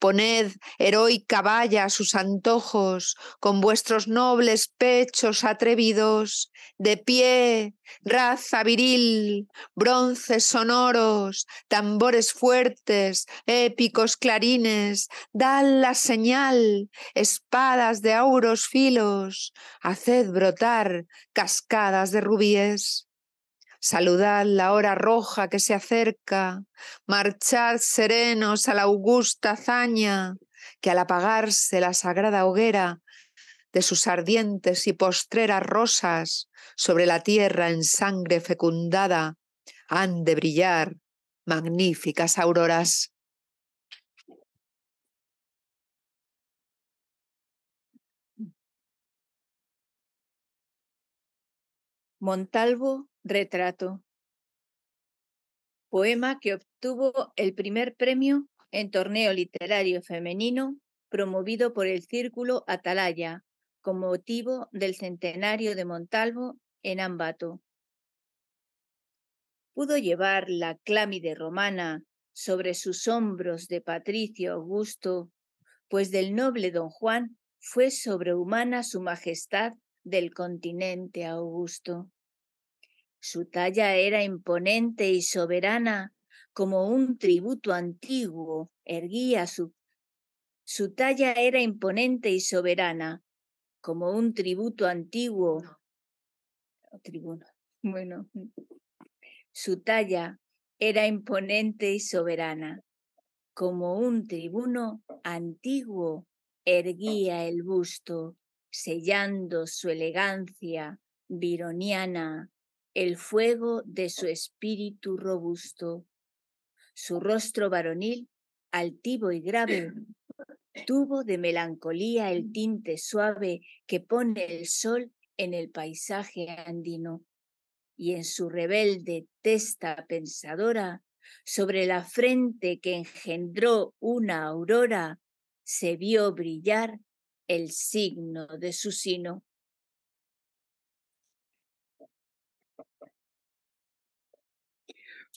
Poned heroica valla sus antojos, con vuestros nobles pechos atrevidos, de pie, raza viril, bronces sonoros, tambores fuertes, épicos clarines, dad la señal, espadas de auros filos, haced brotar cascadas de rubíes. Saludad la hora roja que se acerca, marchad serenos a la augusta hazaña, que al apagarse la sagrada hoguera de sus ardientes y postreras rosas sobre la tierra en sangre fecundada, han de brillar magníficas auroras. Montalvo Retrato. Poema que obtuvo el primer premio en torneo literario femenino promovido por el Círculo Atalaya con motivo del centenario de Montalvo en Ambato. Pudo llevar la clámide romana sobre sus hombros de Patricio Augusto, pues del noble don Juan fue sobrehumana su majestad del continente Augusto. Su talla era imponente y soberana como un tributo antiguo, erguía su... Su talla era imponente y soberana, como un tributo antiguo. Tribuno. Oh, bueno, mm. su talla era imponente y soberana, como un tribuno antiguo erguía el busto, sellando su elegancia vironiana el fuego de su espíritu robusto. Su rostro varonil, altivo y grave, tuvo de melancolía el mm. tinte suave que pone el sol en el paisaje andino. Y en su rebelde testa pensadora, sobre la frente que engendró una aurora, se vio brillar el signo de su sino.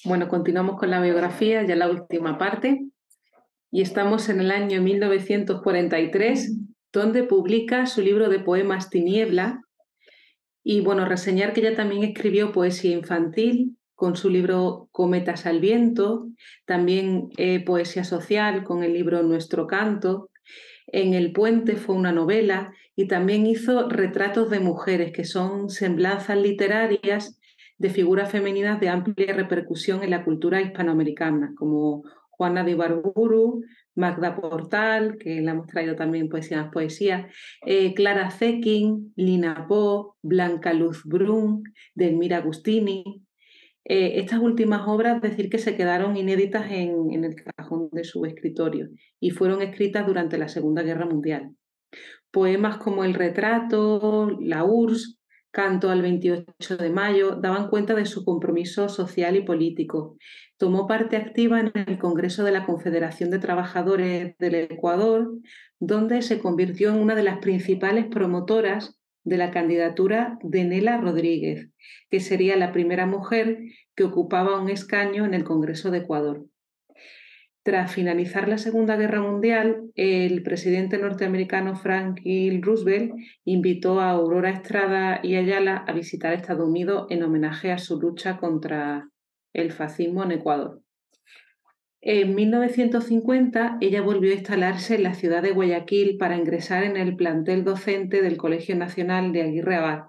Bueno, continuamos con la biografía, ya la última parte, y estamos en el año 1943, donde publica su libro de poemas Tiniebla, y bueno, reseñar que ella también escribió poesía infantil con su libro Cometas al Viento, también eh, poesía social con el libro Nuestro Canto, en El Puente fue una novela y también hizo retratos de mujeres, que son semblanzas literarias de figuras femeninas de amplia repercusión en la cultura hispanoamericana, como Juana de Ibarburu, Magda Portal, que la hemos traído también poesía eh, Clara Zekin, Lina Po, Blanca Luz Brun, Delmira Agustini. Eh, estas últimas obras, decir que se quedaron inéditas en, en el cajón de su escritorio y fueron escritas durante la Segunda Guerra Mundial. Poemas como El retrato, La URSS, canto al 28 de mayo, daban cuenta de su compromiso social y político. Tomó parte activa en el Congreso de la Confederación de Trabajadores del Ecuador, donde se convirtió en una de las principales promotoras de la candidatura de Nela Rodríguez, que sería la primera mujer que ocupaba un escaño en el Congreso de Ecuador. Tras finalizar la Segunda Guerra Mundial, el presidente norteamericano Franklin Roosevelt invitó a Aurora Estrada y Ayala a visitar Estados Unidos en homenaje a su lucha contra el fascismo en Ecuador. En 1950, ella volvió a instalarse en la ciudad de Guayaquil para ingresar en el plantel docente del Colegio Nacional de Aguirre Abad.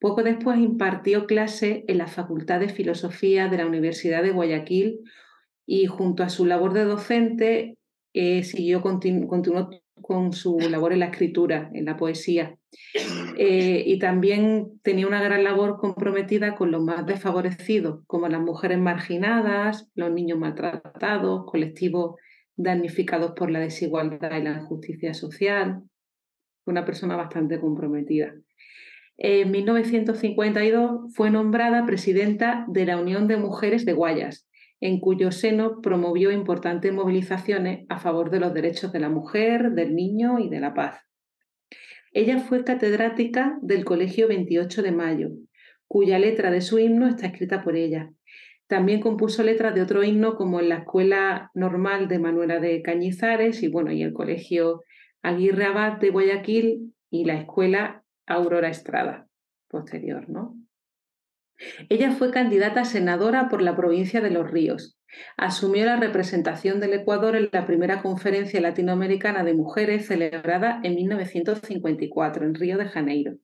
Poco después impartió clase en la Facultad de Filosofía de la Universidad de Guayaquil y junto a su labor de docente eh, siguió, continuó con su labor en la escritura, en la poesía. Eh, y también tenía una gran labor comprometida con los más desfavorecidos, como las mujeres marginadas, los niños maltratados, colectivos damnificados por la desigualdad y la injusticia social. Fue Una persona bastante comprometida. En 1952 fue nombrada presidenta de la Unión de Mujeres de Guayas, en cuyo seno promovió importantes movilizaciones a favor de los derechos de la mujer, del niño y de la paz. Ella fue catedrática del Colegio 28 de Mayo, cuya letra de su himno está escrita por ella. También compuso letras de otro himno como en la Escuela Normal de Manuela de Cañizares y bueno, y el Colegio Aguirre Abad de Guayaquil y la Escuela Aurora Estrada posterior, ¿no? Ella fue candidata senadora por la provincia de Los Ríos. Asumió la representación del Ecuador en la primera conferencia latinoamericana de mujeres celebrada en 1954 en Río de Janeiro.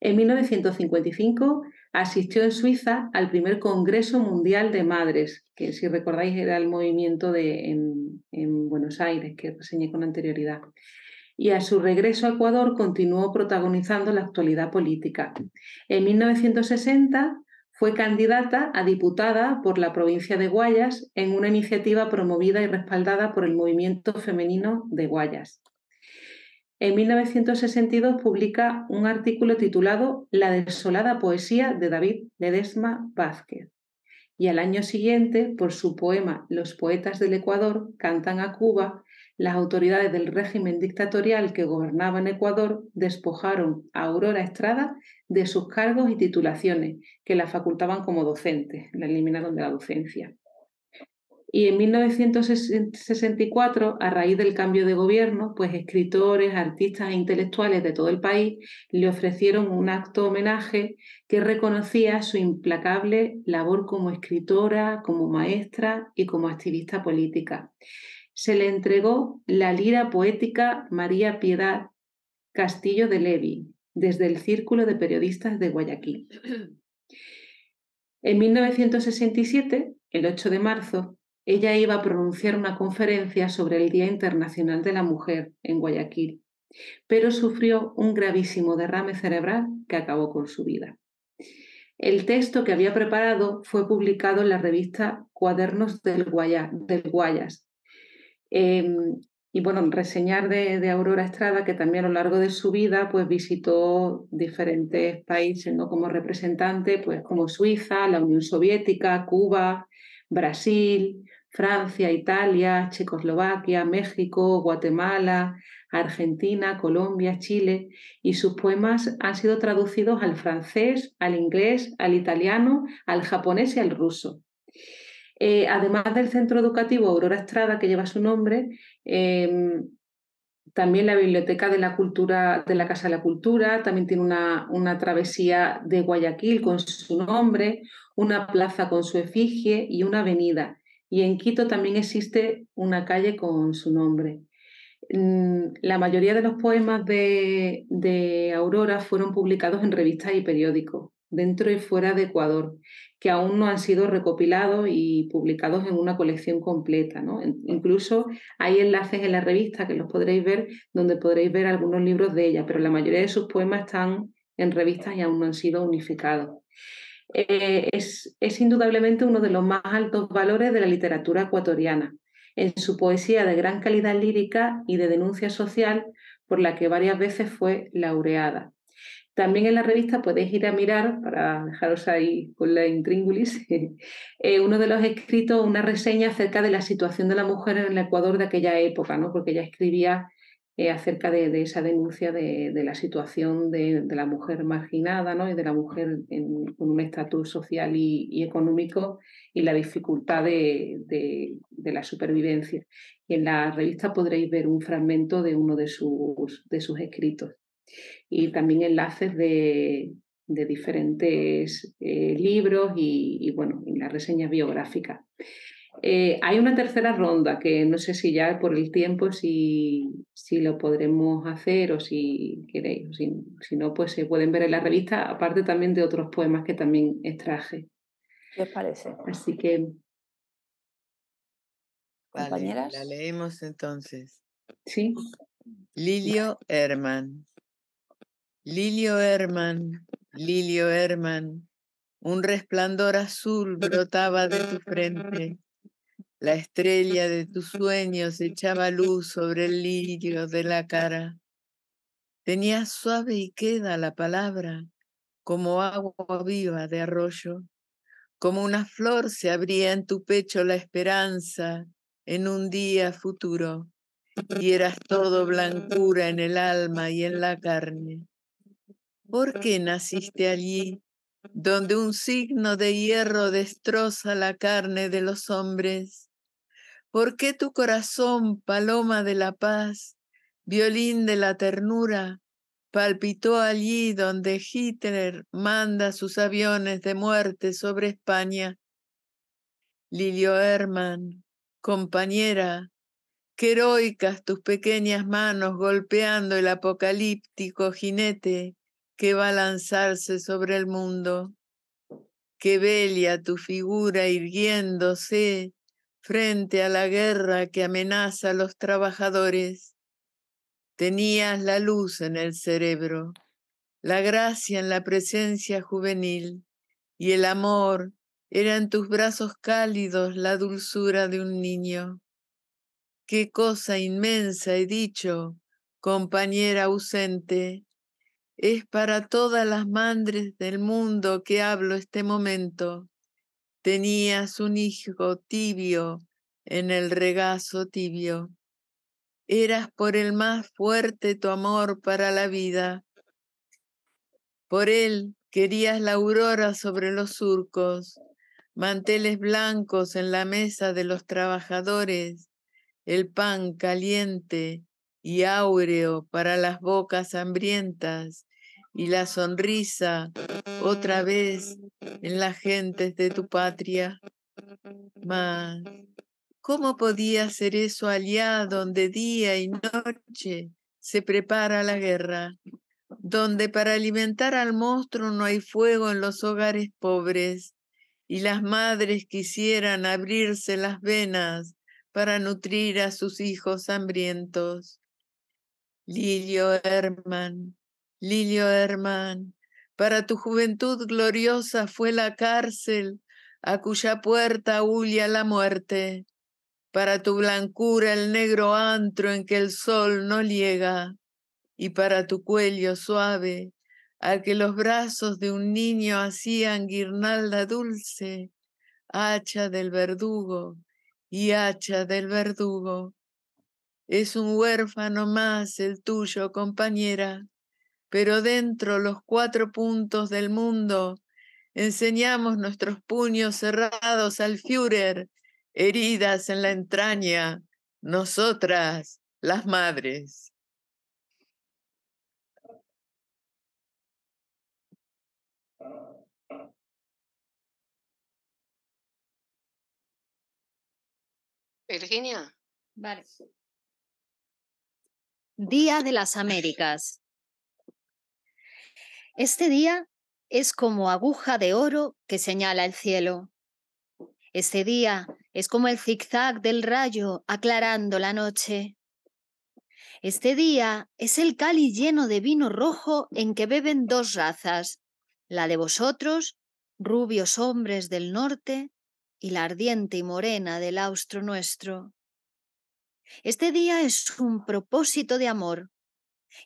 En 1955 asistió en Suiza al primer Congreso Mundial de Madres, que si recordáis era el movimiento de, en, en Buenos Aires que reseñé con anterioridad y a su regreso a Ecuador continuó protagonizando la actualidad política. En 1960 fue candidata a diputada por la provincia de Guayas en una iniciativa promovida y respaldada por el movimiento femenino de Guayas. En 1962 publica un artículo titulado La desolada poesía de David Ledesma Vázquez. Y al año siguiente, por su poema Los poetas del Ecuador cantan a Cuba, las autoridades del régimen dictatorial que gobernaba en Ecuador despojaron a Aurora Estrada de sus cargos y titulaciones, que la facultaban como docente, la eliminaron de la docencia. Y en 1964, a raíz del cambio de gobierno, pues escritores, artistas e intelectuales de todo el país le ofrecieron un acto homenaje que reconocía su implacable labor como escritora, como maestra y como activista política se le entregó la lira poética María Piedad Castillo de Levi, desde el Círculo de Periodistas de Guayaquil. En 1967, el 8 de marzo, ella iba a pronunciar una conferencia sobre el Día Internacional de la Mujer en Guayaquil, pero sufrió un gravísimo derrame cerebral que acabó con su vida. El texto que había preparado fue publicado en la revista Cuadernos del, del Guayas Em, y bueno, reseñar de, de, Aurora Estrada, que también a lo largo de su vida pues, visitó diferentes países ¿no? como representante, pues, como Suiza, la Unión Soviética, Cuba, Brasil, Francia, Italia, Checoslovaquia, México, Guatemala, Argentina, Colombia, Chile, y sus poemas han sido traducidos al francés, al inglés, al italiano, al japonés y al ruso. Eh, además del centro educativo Aurora Estrada, que lleva su nombre, em, también la Biblioteca de la Cultura de la Casa de la Cultura, también tiene una, travesía de Guayaquil con su nombre, una plaza con su efigie y una avenida. Y en Quito también existe una calle con su nombre. Mm, la mayoría de los poemas de, de Aurora fueron publicados en revistas y periódicos, dentro y fuera de Ecuador que aún no han sido recopilados y publicados en una colección completa. Incluso hay enlaces en la revista que los podréis ver, donde podréis ver algunos libros de ella, pero la mayoría de sus poemas están en revistas y aún no han sido unificados. Eh, es indudablemente uno de los más altos valores de la literatura ecuatoriana. En su poesía de gran calidad lírica y de denuncia social, por la que varias veces fue laureada. También en la revista podéis ir a mirar, para dejaros ahí con la intríngulis, [laughs] eh, uno de los escritos, una reseña acerca de la situación de la mujer en el Ecuador de aquella época, ¿no? porque ella escribía eh, acerca de, esa denuncia de, la situación de, la mujer marginada ¿no? y de la mujer con un estatus social y, económico y la dificultad de, la supervivencia. Y en la revista podréis ver un fragmento de uno de sus escritos y también enlaces de, diferentes eh, libros y, bueno, en las reseñas biográficas. Eh, hay una tercera ronda que no sé si ya por el tiempo si, lo podremos hacer o si queréis, si, no, pues se pueden ver en la revista, aparte también de otros poemas que también extraje. ¿Qué parece? Así que... La leemos entonces. Sí. Lilio Herman. Lilio Herman, Lilio Herman, un resplandor azul brotaba de tu frente. La estrella de tus sueños echaba luz sobre el lirio de la cara. Tenías suave y queda la palabra, como agua viva de arroyo. Como una flor se abría en tu pecho la esperanza en un día futuro, y eras todo blancura en el alma y en la carne. ¿Por qué naciste allí, donde un signo de hierro destroza la carne de los hombres? ¿Por qué tu corazón, paloma de la paz, violín de la ternura, palpitó allí donde Hitler manda sus aviones de muerte sobre España? Lilio Herman, compañera, qué heroicas tus pequeñas manos golpeando el apocalíptico jinete que va a lanzarse sobre el mundo, que velia tu figura irguiéndose frente a la guerra que amenaza a los trabajadores. Tenías la luz en el cerebro, la gracia en la presencia juvenil y el amor era en tus brazos cálidos la dulzura de un niño. Qué cosa inmensa he dicho, compañera ausente, es para todas las madres del mundo que hablo este momento. Tenías un hijo tibio en el regazo tibio. Eras por el más fuerte tu amor para la vida. Por él querías la aurora sobre los surcos, manteles blancos en la mesa de los trabajadores, el pan caliente y áureo para las bocas hambrientas y la sonrisa otra vez en las gentes de tu patria. Mas, ¿cómo podía ser eso aliado donde día y noche se prepara la guerra? Donde para alimentar al monstruo no hay fuego en los hogares pobres y las madres quisieran abrirse las venas para nutrir a sus hijos hambrientos. Lilio Herman, Lilio Herman, para tu juventud gloriosa fue la cárcel, a cuya puerta huye la muerte. Para tu blancura el negro antro en que el sol no llega, y para tu cuello suave, al que los brazos de un niño hacían guirnalda dulce, hacha del verdugo y hacha del verdugo. Es un huérfano más el tuyo, compañera, pero dentro los cuatro puntos del mundo enseñamos nuestros puños cerrados al Führer, heridas en la entraña, nosotras, las madres. Virginia. Vale. Día de las Américas. Este día es como aguja de oro que señala el cielo. Este día es como el zigzag del rayo aclarando la noche. Este día es el cali lleno de vino rojo en que beben dos razas, la de vosotros, rubios hombres del norte, y la ardiente y morena del austro nuestro. Este día es un propósito de amor,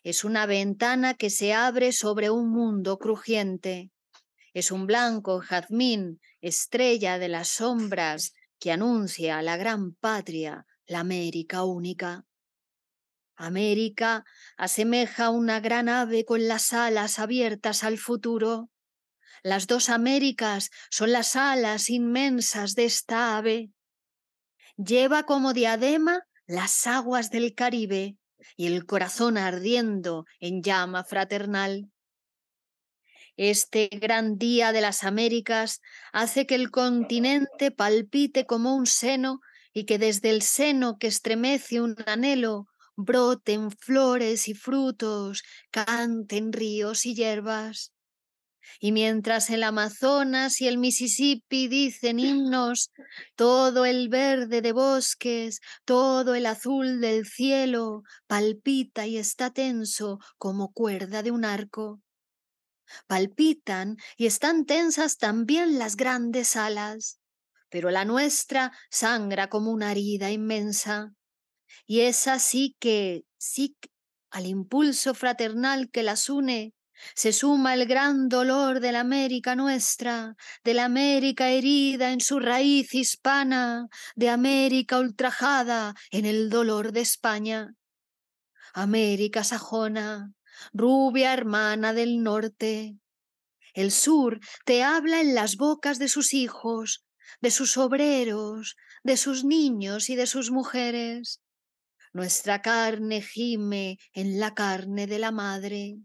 es una ventana que se abre sobre un mundo crujiente. Es un blanco jazmín, estrella de las sombras, que anuncia a la gran patria, la América única. América asemeja una gran ave con las alas abiertas al futuro. Las dos Américas son las alas inmensas de esta ave. Lleva como diadema las aguas del Caribe, y el corazón ardiendo en llama fraternal. Este gran día de las Américas hace que el continente palpite como un seno y que desde el seno que estremece un anhelo broten flores y frutos, canten ríos y hierbas. Y mientras el Amazonas y el Mississippi dicen [laughs] himnos, todo el verde de bosques, todo el azul del cielo palpita y está tenso como cuerda de un arco. Palpitan y están tensas también las grandes alas, pero la nuestra sangra como una herida inmensa. Y es así que, sí, al impulso fraternal que las une, se suma el gran dolor de la América nuestra, de la América herida en su raíz hispana, de América ultrajada en el dolor de España. América sajona, rubia hermana del norte. El sur te habla en las bocas de sus hijos, de sus obreros, de sus niños y de sus mujeres. Nuestra carne gime en la carne de la madre.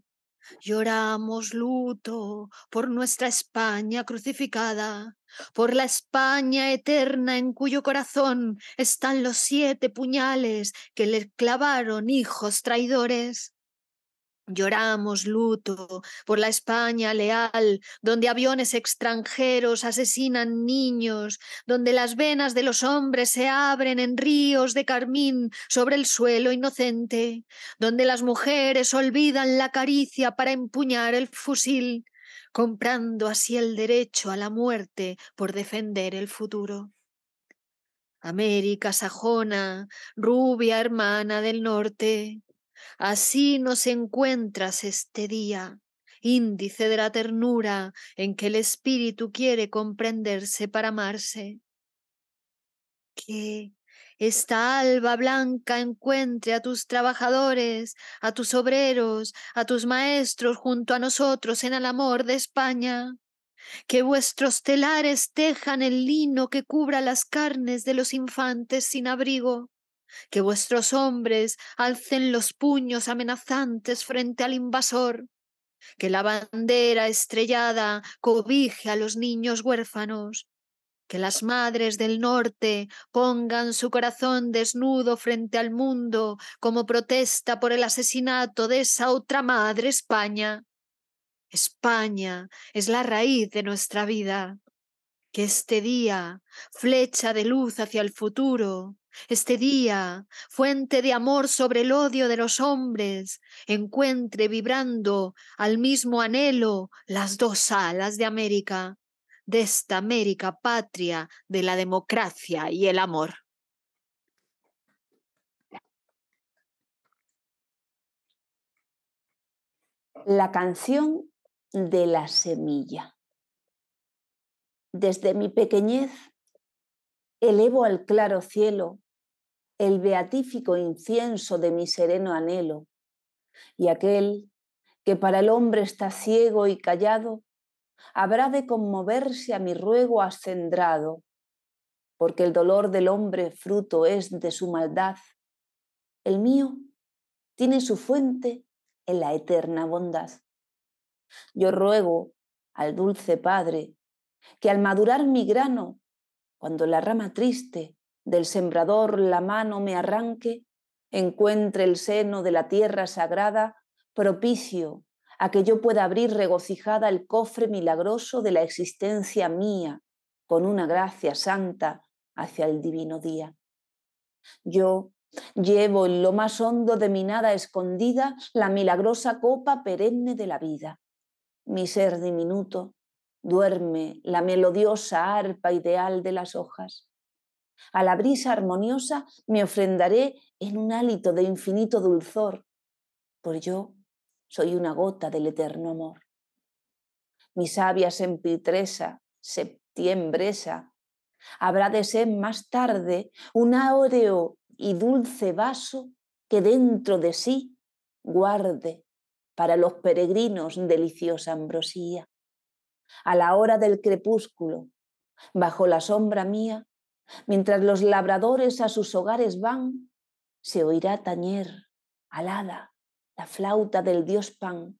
Lloramos luto por nuestra España crucificada, por la España eterna en cuyo corazón están los siete puñales que le clavaron hijos traidores. Lloramos luto por la España leal, donde aviones extranjeros asesinan niños, donde las venas de los hombres se abren en ríos de carmín sobre el suelo inocente, donde las mujeres olvidan la caricia para empuñar el fusil, comprando así el derecho a la muerte por defender el futuro. América sajona, rubia hermana del norte, Así nos encuentras este día, índice de la ternura en que el espíritu quiere comprenderse para amarse. Que esta alba blanca encuentre a tus trabajadores, a tus obreros, a tus maestros junto a nosotros en el amor de España. Que vuestros telares tejan el lino que cubra las carnes de los infantes sin abrigo que vuestros hombres alcen los puños amenazantes frente al invasor, que la bandera estrellada cobije a los niños huérfanos, que las madres del norte pongan su corazón desnudo frente al mundo como protesta por el asesinato de esa otra madre España. España es la raíz de nuestra vida. Que este día, flecha de luz hacia el futuro, este día, fuente de amor sobre el odio de los hombres, encuentre vibrando al mismo anhelo las dos alas de América, de esta América patria de la democracia y el amor. La canción de la semilla. Desde mi pequeñez Elevo al claro cielo el beatífico incienso de mi sereno anhelo, y aquel que para el hombre está ciego y callado, habrá de conmoverse a mi ruego ascendrado porque el dolor del hombre fruto es de su maldad. El mío tiene su fuente en la eterna bondad. Yo ruego al dulce Padre que al madurar mi grano cuando la rama triste del sembrador la mano me arranque, encuentre el seno de la tierra sagrada propicio a que yo pueda abrir regocijada el cofre milagroso de la existencia mía con una gracia santa hacia el divino día. Yo llevo en lo más hondo de mi nada escondida la milagrosa copa perenne de la vida. Mi ser diminuto duerme la melodiosa arpa ideal de las hojas. A la brisa armoniosa me ofrendaré en un hálito de infinito dulzor, por yo soy una gota del eterno amor. Mi sabia sempitresa, septiembresa, habrá de ser más tarde un áureo y dulce vaso que dentro de sí guarde para los peregrinos deliciosa ambrosía a la hora del crepúsculo, bajo la sombra mía, mientras los labradores a sus hogares van, se oirá tañer, alada, la flauta del dios Pan.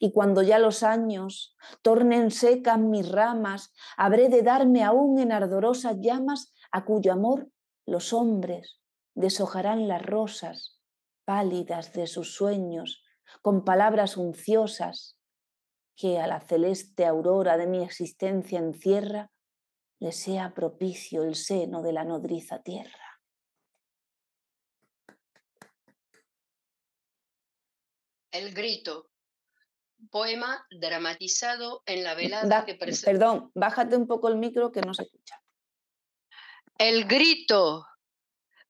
Y cuando ya los años tornen secas mis ramas, habré de darme aún en ardorosas llamas a cuyo amor los hombres deshojarán las rosas pálidas de sus sueños con palabras unciosas que a la celeste aurora de mi existencia encierra, le sea propicio el seno de la nodriza tierra. El grito, poema dramatizado en la velada que presenta. Perdón, bájate un poco el micro que no se escucha. El grito,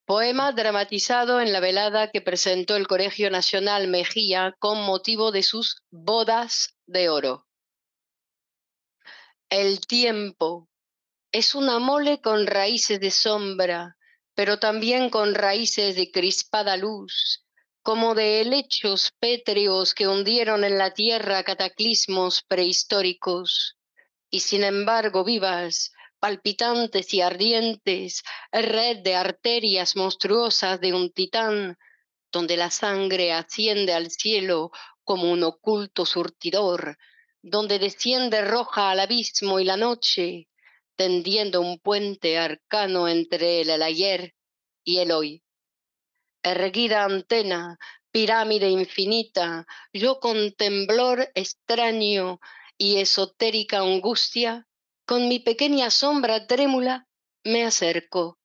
Poema dramatizado en la velada que presentó el Colegio Nacional Mejía con motivo de sus bodas de oro. El tiempo es una mole con raíces de sombra, pero también con raíces de crispada luz, como de helechos pétreos que hundieron en la tierra cataclismos prehistóricos, y sin embargo vivas, palpitantes y ardientes, red de arterias monstruosas de un titán, donde la sangre asciende al cielo como un oculto surtidor, donde desciende roja al abismo y la noche, tendiendo un puente arcano entre el, ayer y el hoy. Erguida antena, pirámide infinita, yo con temblor extraño y esotérica angustia con mi pequeña sombra trémula me acerco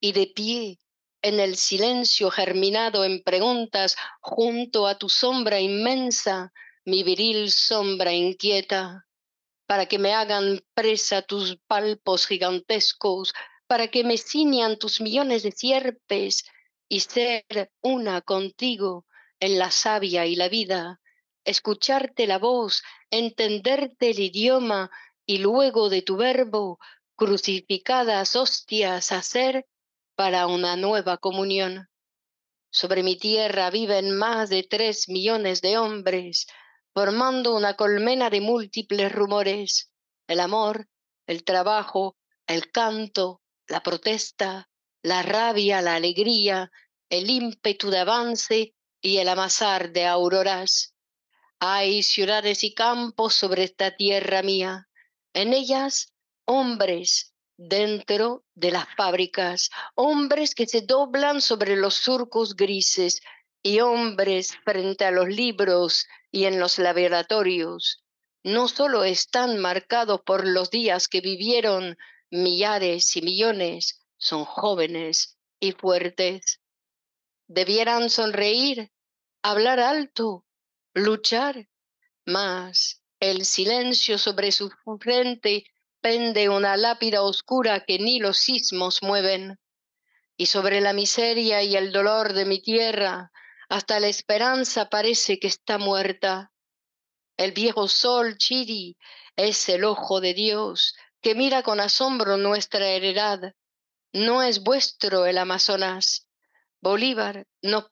y de pie, en el silencio germinado en preguntas, junto a tu sombra inmensa, mi viril sombra inquieta, para que me hagan presa tus palpos gigantescos, para que me ciñan tus millones de cierpes y ser una contigo en la savia y la vida, escucharte la voz, entenderte el idioma y luego de tu verbo crucificadas hostias hacer para una nueva comunión. Sobre mi tierra viven más de tres millones de hombres, formando una colmena de múltiples rumores, el amor, el trabajo, el canto, la protesta, la rabia, la alegría, el ímpetu de avance y el amasar de auroras. Hay ciudades y campos sobre esta tierra mía, en ellas hombres dentro de las fábricas, hombres que se doblan sobre los surcos grises y hombres frente a los libros y en los laboratorios. No solo están marcados por los días que vivieron millares y millones, son jóvenes y fuertes. Debieran sonreír, hablar alto, luchar, más el silencio sobre su frente pende una lápida oscura que ni los sismos mueven. Y sobre la miseria y el dolor de mi tierra, hasta la esperanza parece que está muerta. El viejo sol Chiri es el ojo de Dios que mira con asombro nuestra heredad. No es vuestro el Amazonas. Bolívar nos,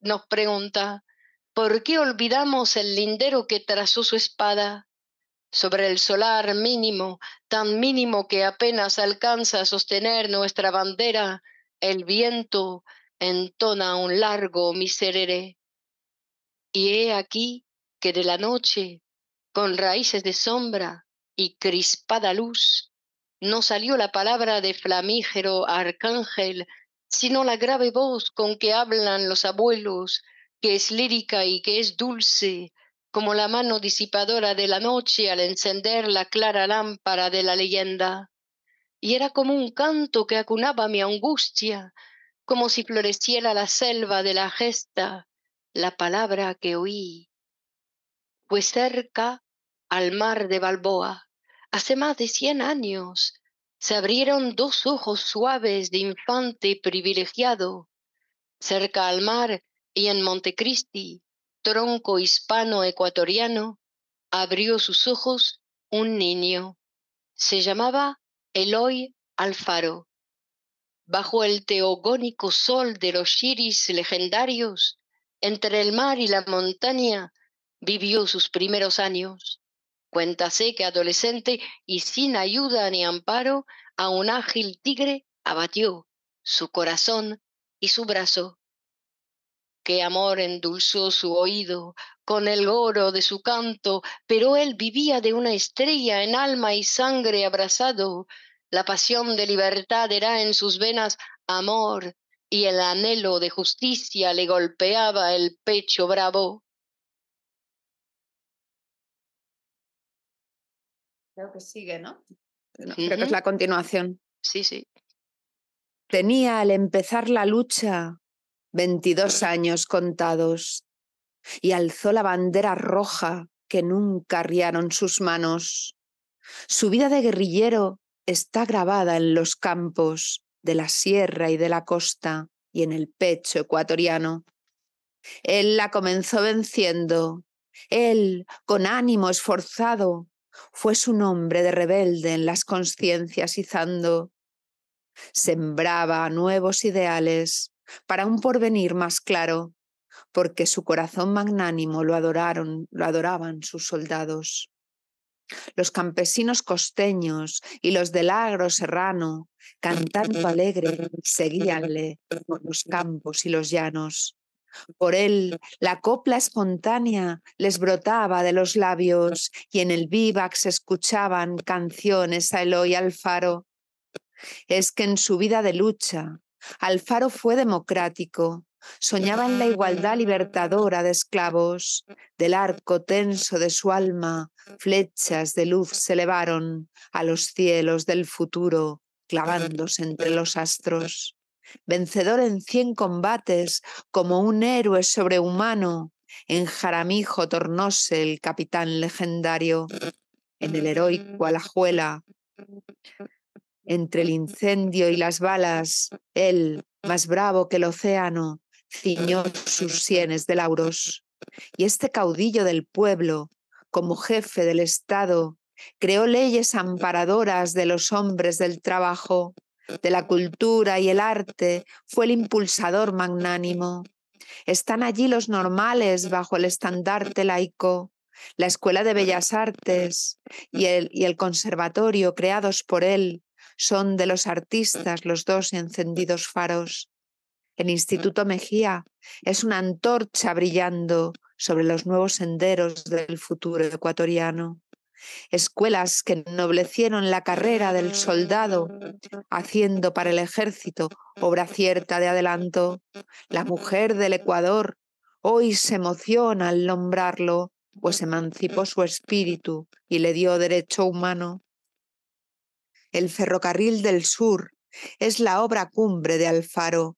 nos pregunta, ¿Por qué olvidamos el lindero que trazó su espada? Sobre el solar mínimo, tan mínimo que apenas alcanza a sostener nuestra bandera, el viento entona un largo miserere. Y he aquí que de la noche, con raíces de sombra y crispada luz, no salió la palabra de flamígero arcángel, sino la grave voz con que hablan los abuelos que es lírica y que es dulce, como la mano disipadora de la noche al encender la clara lámpara de la leyenda. Y era como un canto que acunaba mi angustia, como si floreciera la selva de la gesta, la palabra que oí. Pues cerca al mar de Balboa, hace más de cien años, se abrieron dos ojos suaves de infante privilegiado. Cerca al mar y en Montecristi, tronco hispano-ecuatoriano, abrió sus ojos un niño. Se llamaba Eloy Alfaro. Bajo el teogónico sol de los shiris legendarios, entre el mar y la montaña, vivió sus primeros años. Cuéntase que adolescente y sin ayuda ni amparo, a un ágil tigre abatió su corazón y su brazo que amor endulzó su oído con el oro de su canto, pero él vivía de una estrella en alma y sangre abrazado. La pasión de libertad era en sus venas amor, y el anhelo de justicia le golpeaba el pecho bravo. Creo que sigue, ¿no? Creo que es la continuación. Sí, sí. Tenía al empezar la lucha veintidós años contados, y alzó la bandera roja que nunca arriaron sus manos. Su vida de guerrillero está grabada en los campos de la sierra y de la costa y en el pecho ecuatoriano. Él la comenzó venciendo, él, con ánimo esforzado, fue su nombre de rebelde en las conciencias izando. Sembraba nuevos ideales para un porvenir más claro, porque su corazón magnánimo lo adoraron, lo adoraban sus soldados. Los campesinos costeños y los del agro serrano, cantando alegre, seguíanle por los campos y los llanos. Por él la copla espontánea les brotaba de los labios y en el vivac se escuchaban canciones a Eloy Alfaro. Es que en su vida de lucha, Alfaro fue democrático, soñaba en la ah. igualdad libertadora de esclavos. Del arco tenso de su alma, flechas de luz se elevaron a los cielos del futuro, clavándose entre los astros. Vencedor en cien combates, como un héroe sobrehumano, en Jaramijo tornóse el capitán legendario. En el heroico Alajuela entre el incendio y las balas, él, más bravo que el océano, ciñó sus sienes de lauros. Y este caudillo del pueblo, como jefe del Estado, creó leyes amparadoras de los hombres del trabajo, de la cultura y el arte, fue el impulsador magnánimo. Están allí los normales bajo el estandarte laico, la Escuela de Bellas Artes y el, y el Conservatorio creados por él, son de los mm. artistas los dos encendidos faros. El mm. Instituto Mejía es una antorcha brillando sobre los nuevos senderos del futuro ecuatoriano. Escuelas que ennoblecieron la carrera del soldado, haciendo para el ejército obra cierta de adelanto. La mujer del Ecuador hoy se emociona al nombrarlo, pues emancipó su espíritu y le dio derecho humano. El ferrocarril del sur es la obra cumbre de Alfaro.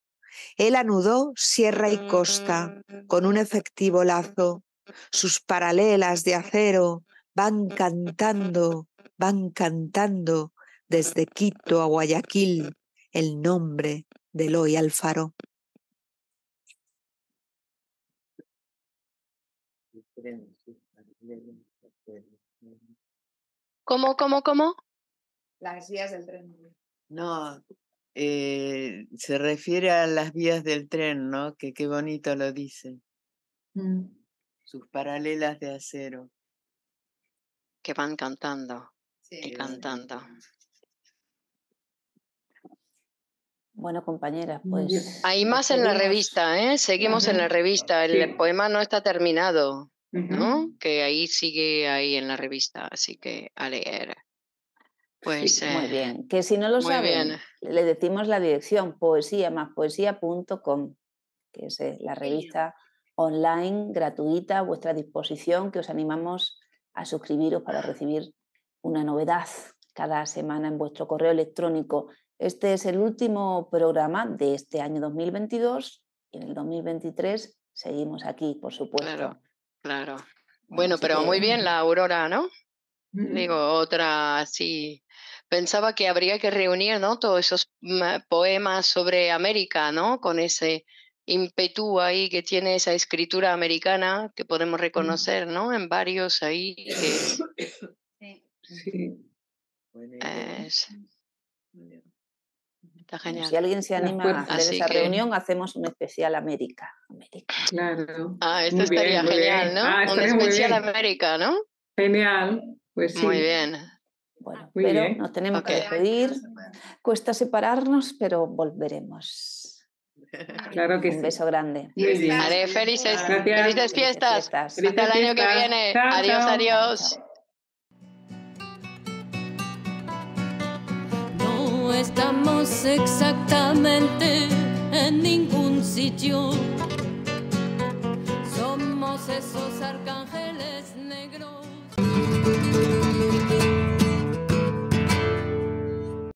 Él anudó sierra y costa con un efectivo lazo. Sus paralelas de acero van cantando, van cantando desde Quito a Guayaquil el nombre de Eloy Alfaro. ¿Cómo, cómo, cómo? Las vías del tren. No, eh, se refiere a las vías del tren, ¿no? Que qué bonito lo dice. Mm. Sus paralelas de acero. Que van cantando y cantando. Bueno, compañeras, pues. Hay más en la revista, ¿eh? Seguimos en la revista. El poema no está terminado, ¿no? Que ahí sigue ahí en la revista, así que a leer. Pues muy bien. Que si no lo saben, le decimos la dirección poesía más poesía.com, que es eh, la revista online gratuita a vuestra disposición que os animamos a suscribiros para recibir una novedad cada semana en vuestro correo electrónico. Este es el último programa de este año 2022 y en el 2023 seguimos aquí, por supuesto. Claro, Bueno, pero muy bien la Aurora, ¿no? Mm, mm. Digo, otra así pensaba que habría que reunir ¿no? todos esos poemas sobre América, ¿no? con ese ímpetu ahí que tiene esa escritura americana que podemos mm. reconocer ¿no? en varios ahí. Sí. Está genial. Si alguien se anima a hacer esa reunión, hacemos un especial América. Claro. Ah, esto estaría genial, ¿no? Ah, un especial América, ¿no? Genial. Pues sí. Muy bien. Bueno, pero nos tenemos que despedir. Cuesta separarnos, pero volveremos. Claro que Un beso grande. felices, fiestas. Hasta el año que viene. adiós, adiós. No estamos exactamente en ningún sitio. Somos esos arcángeles negros.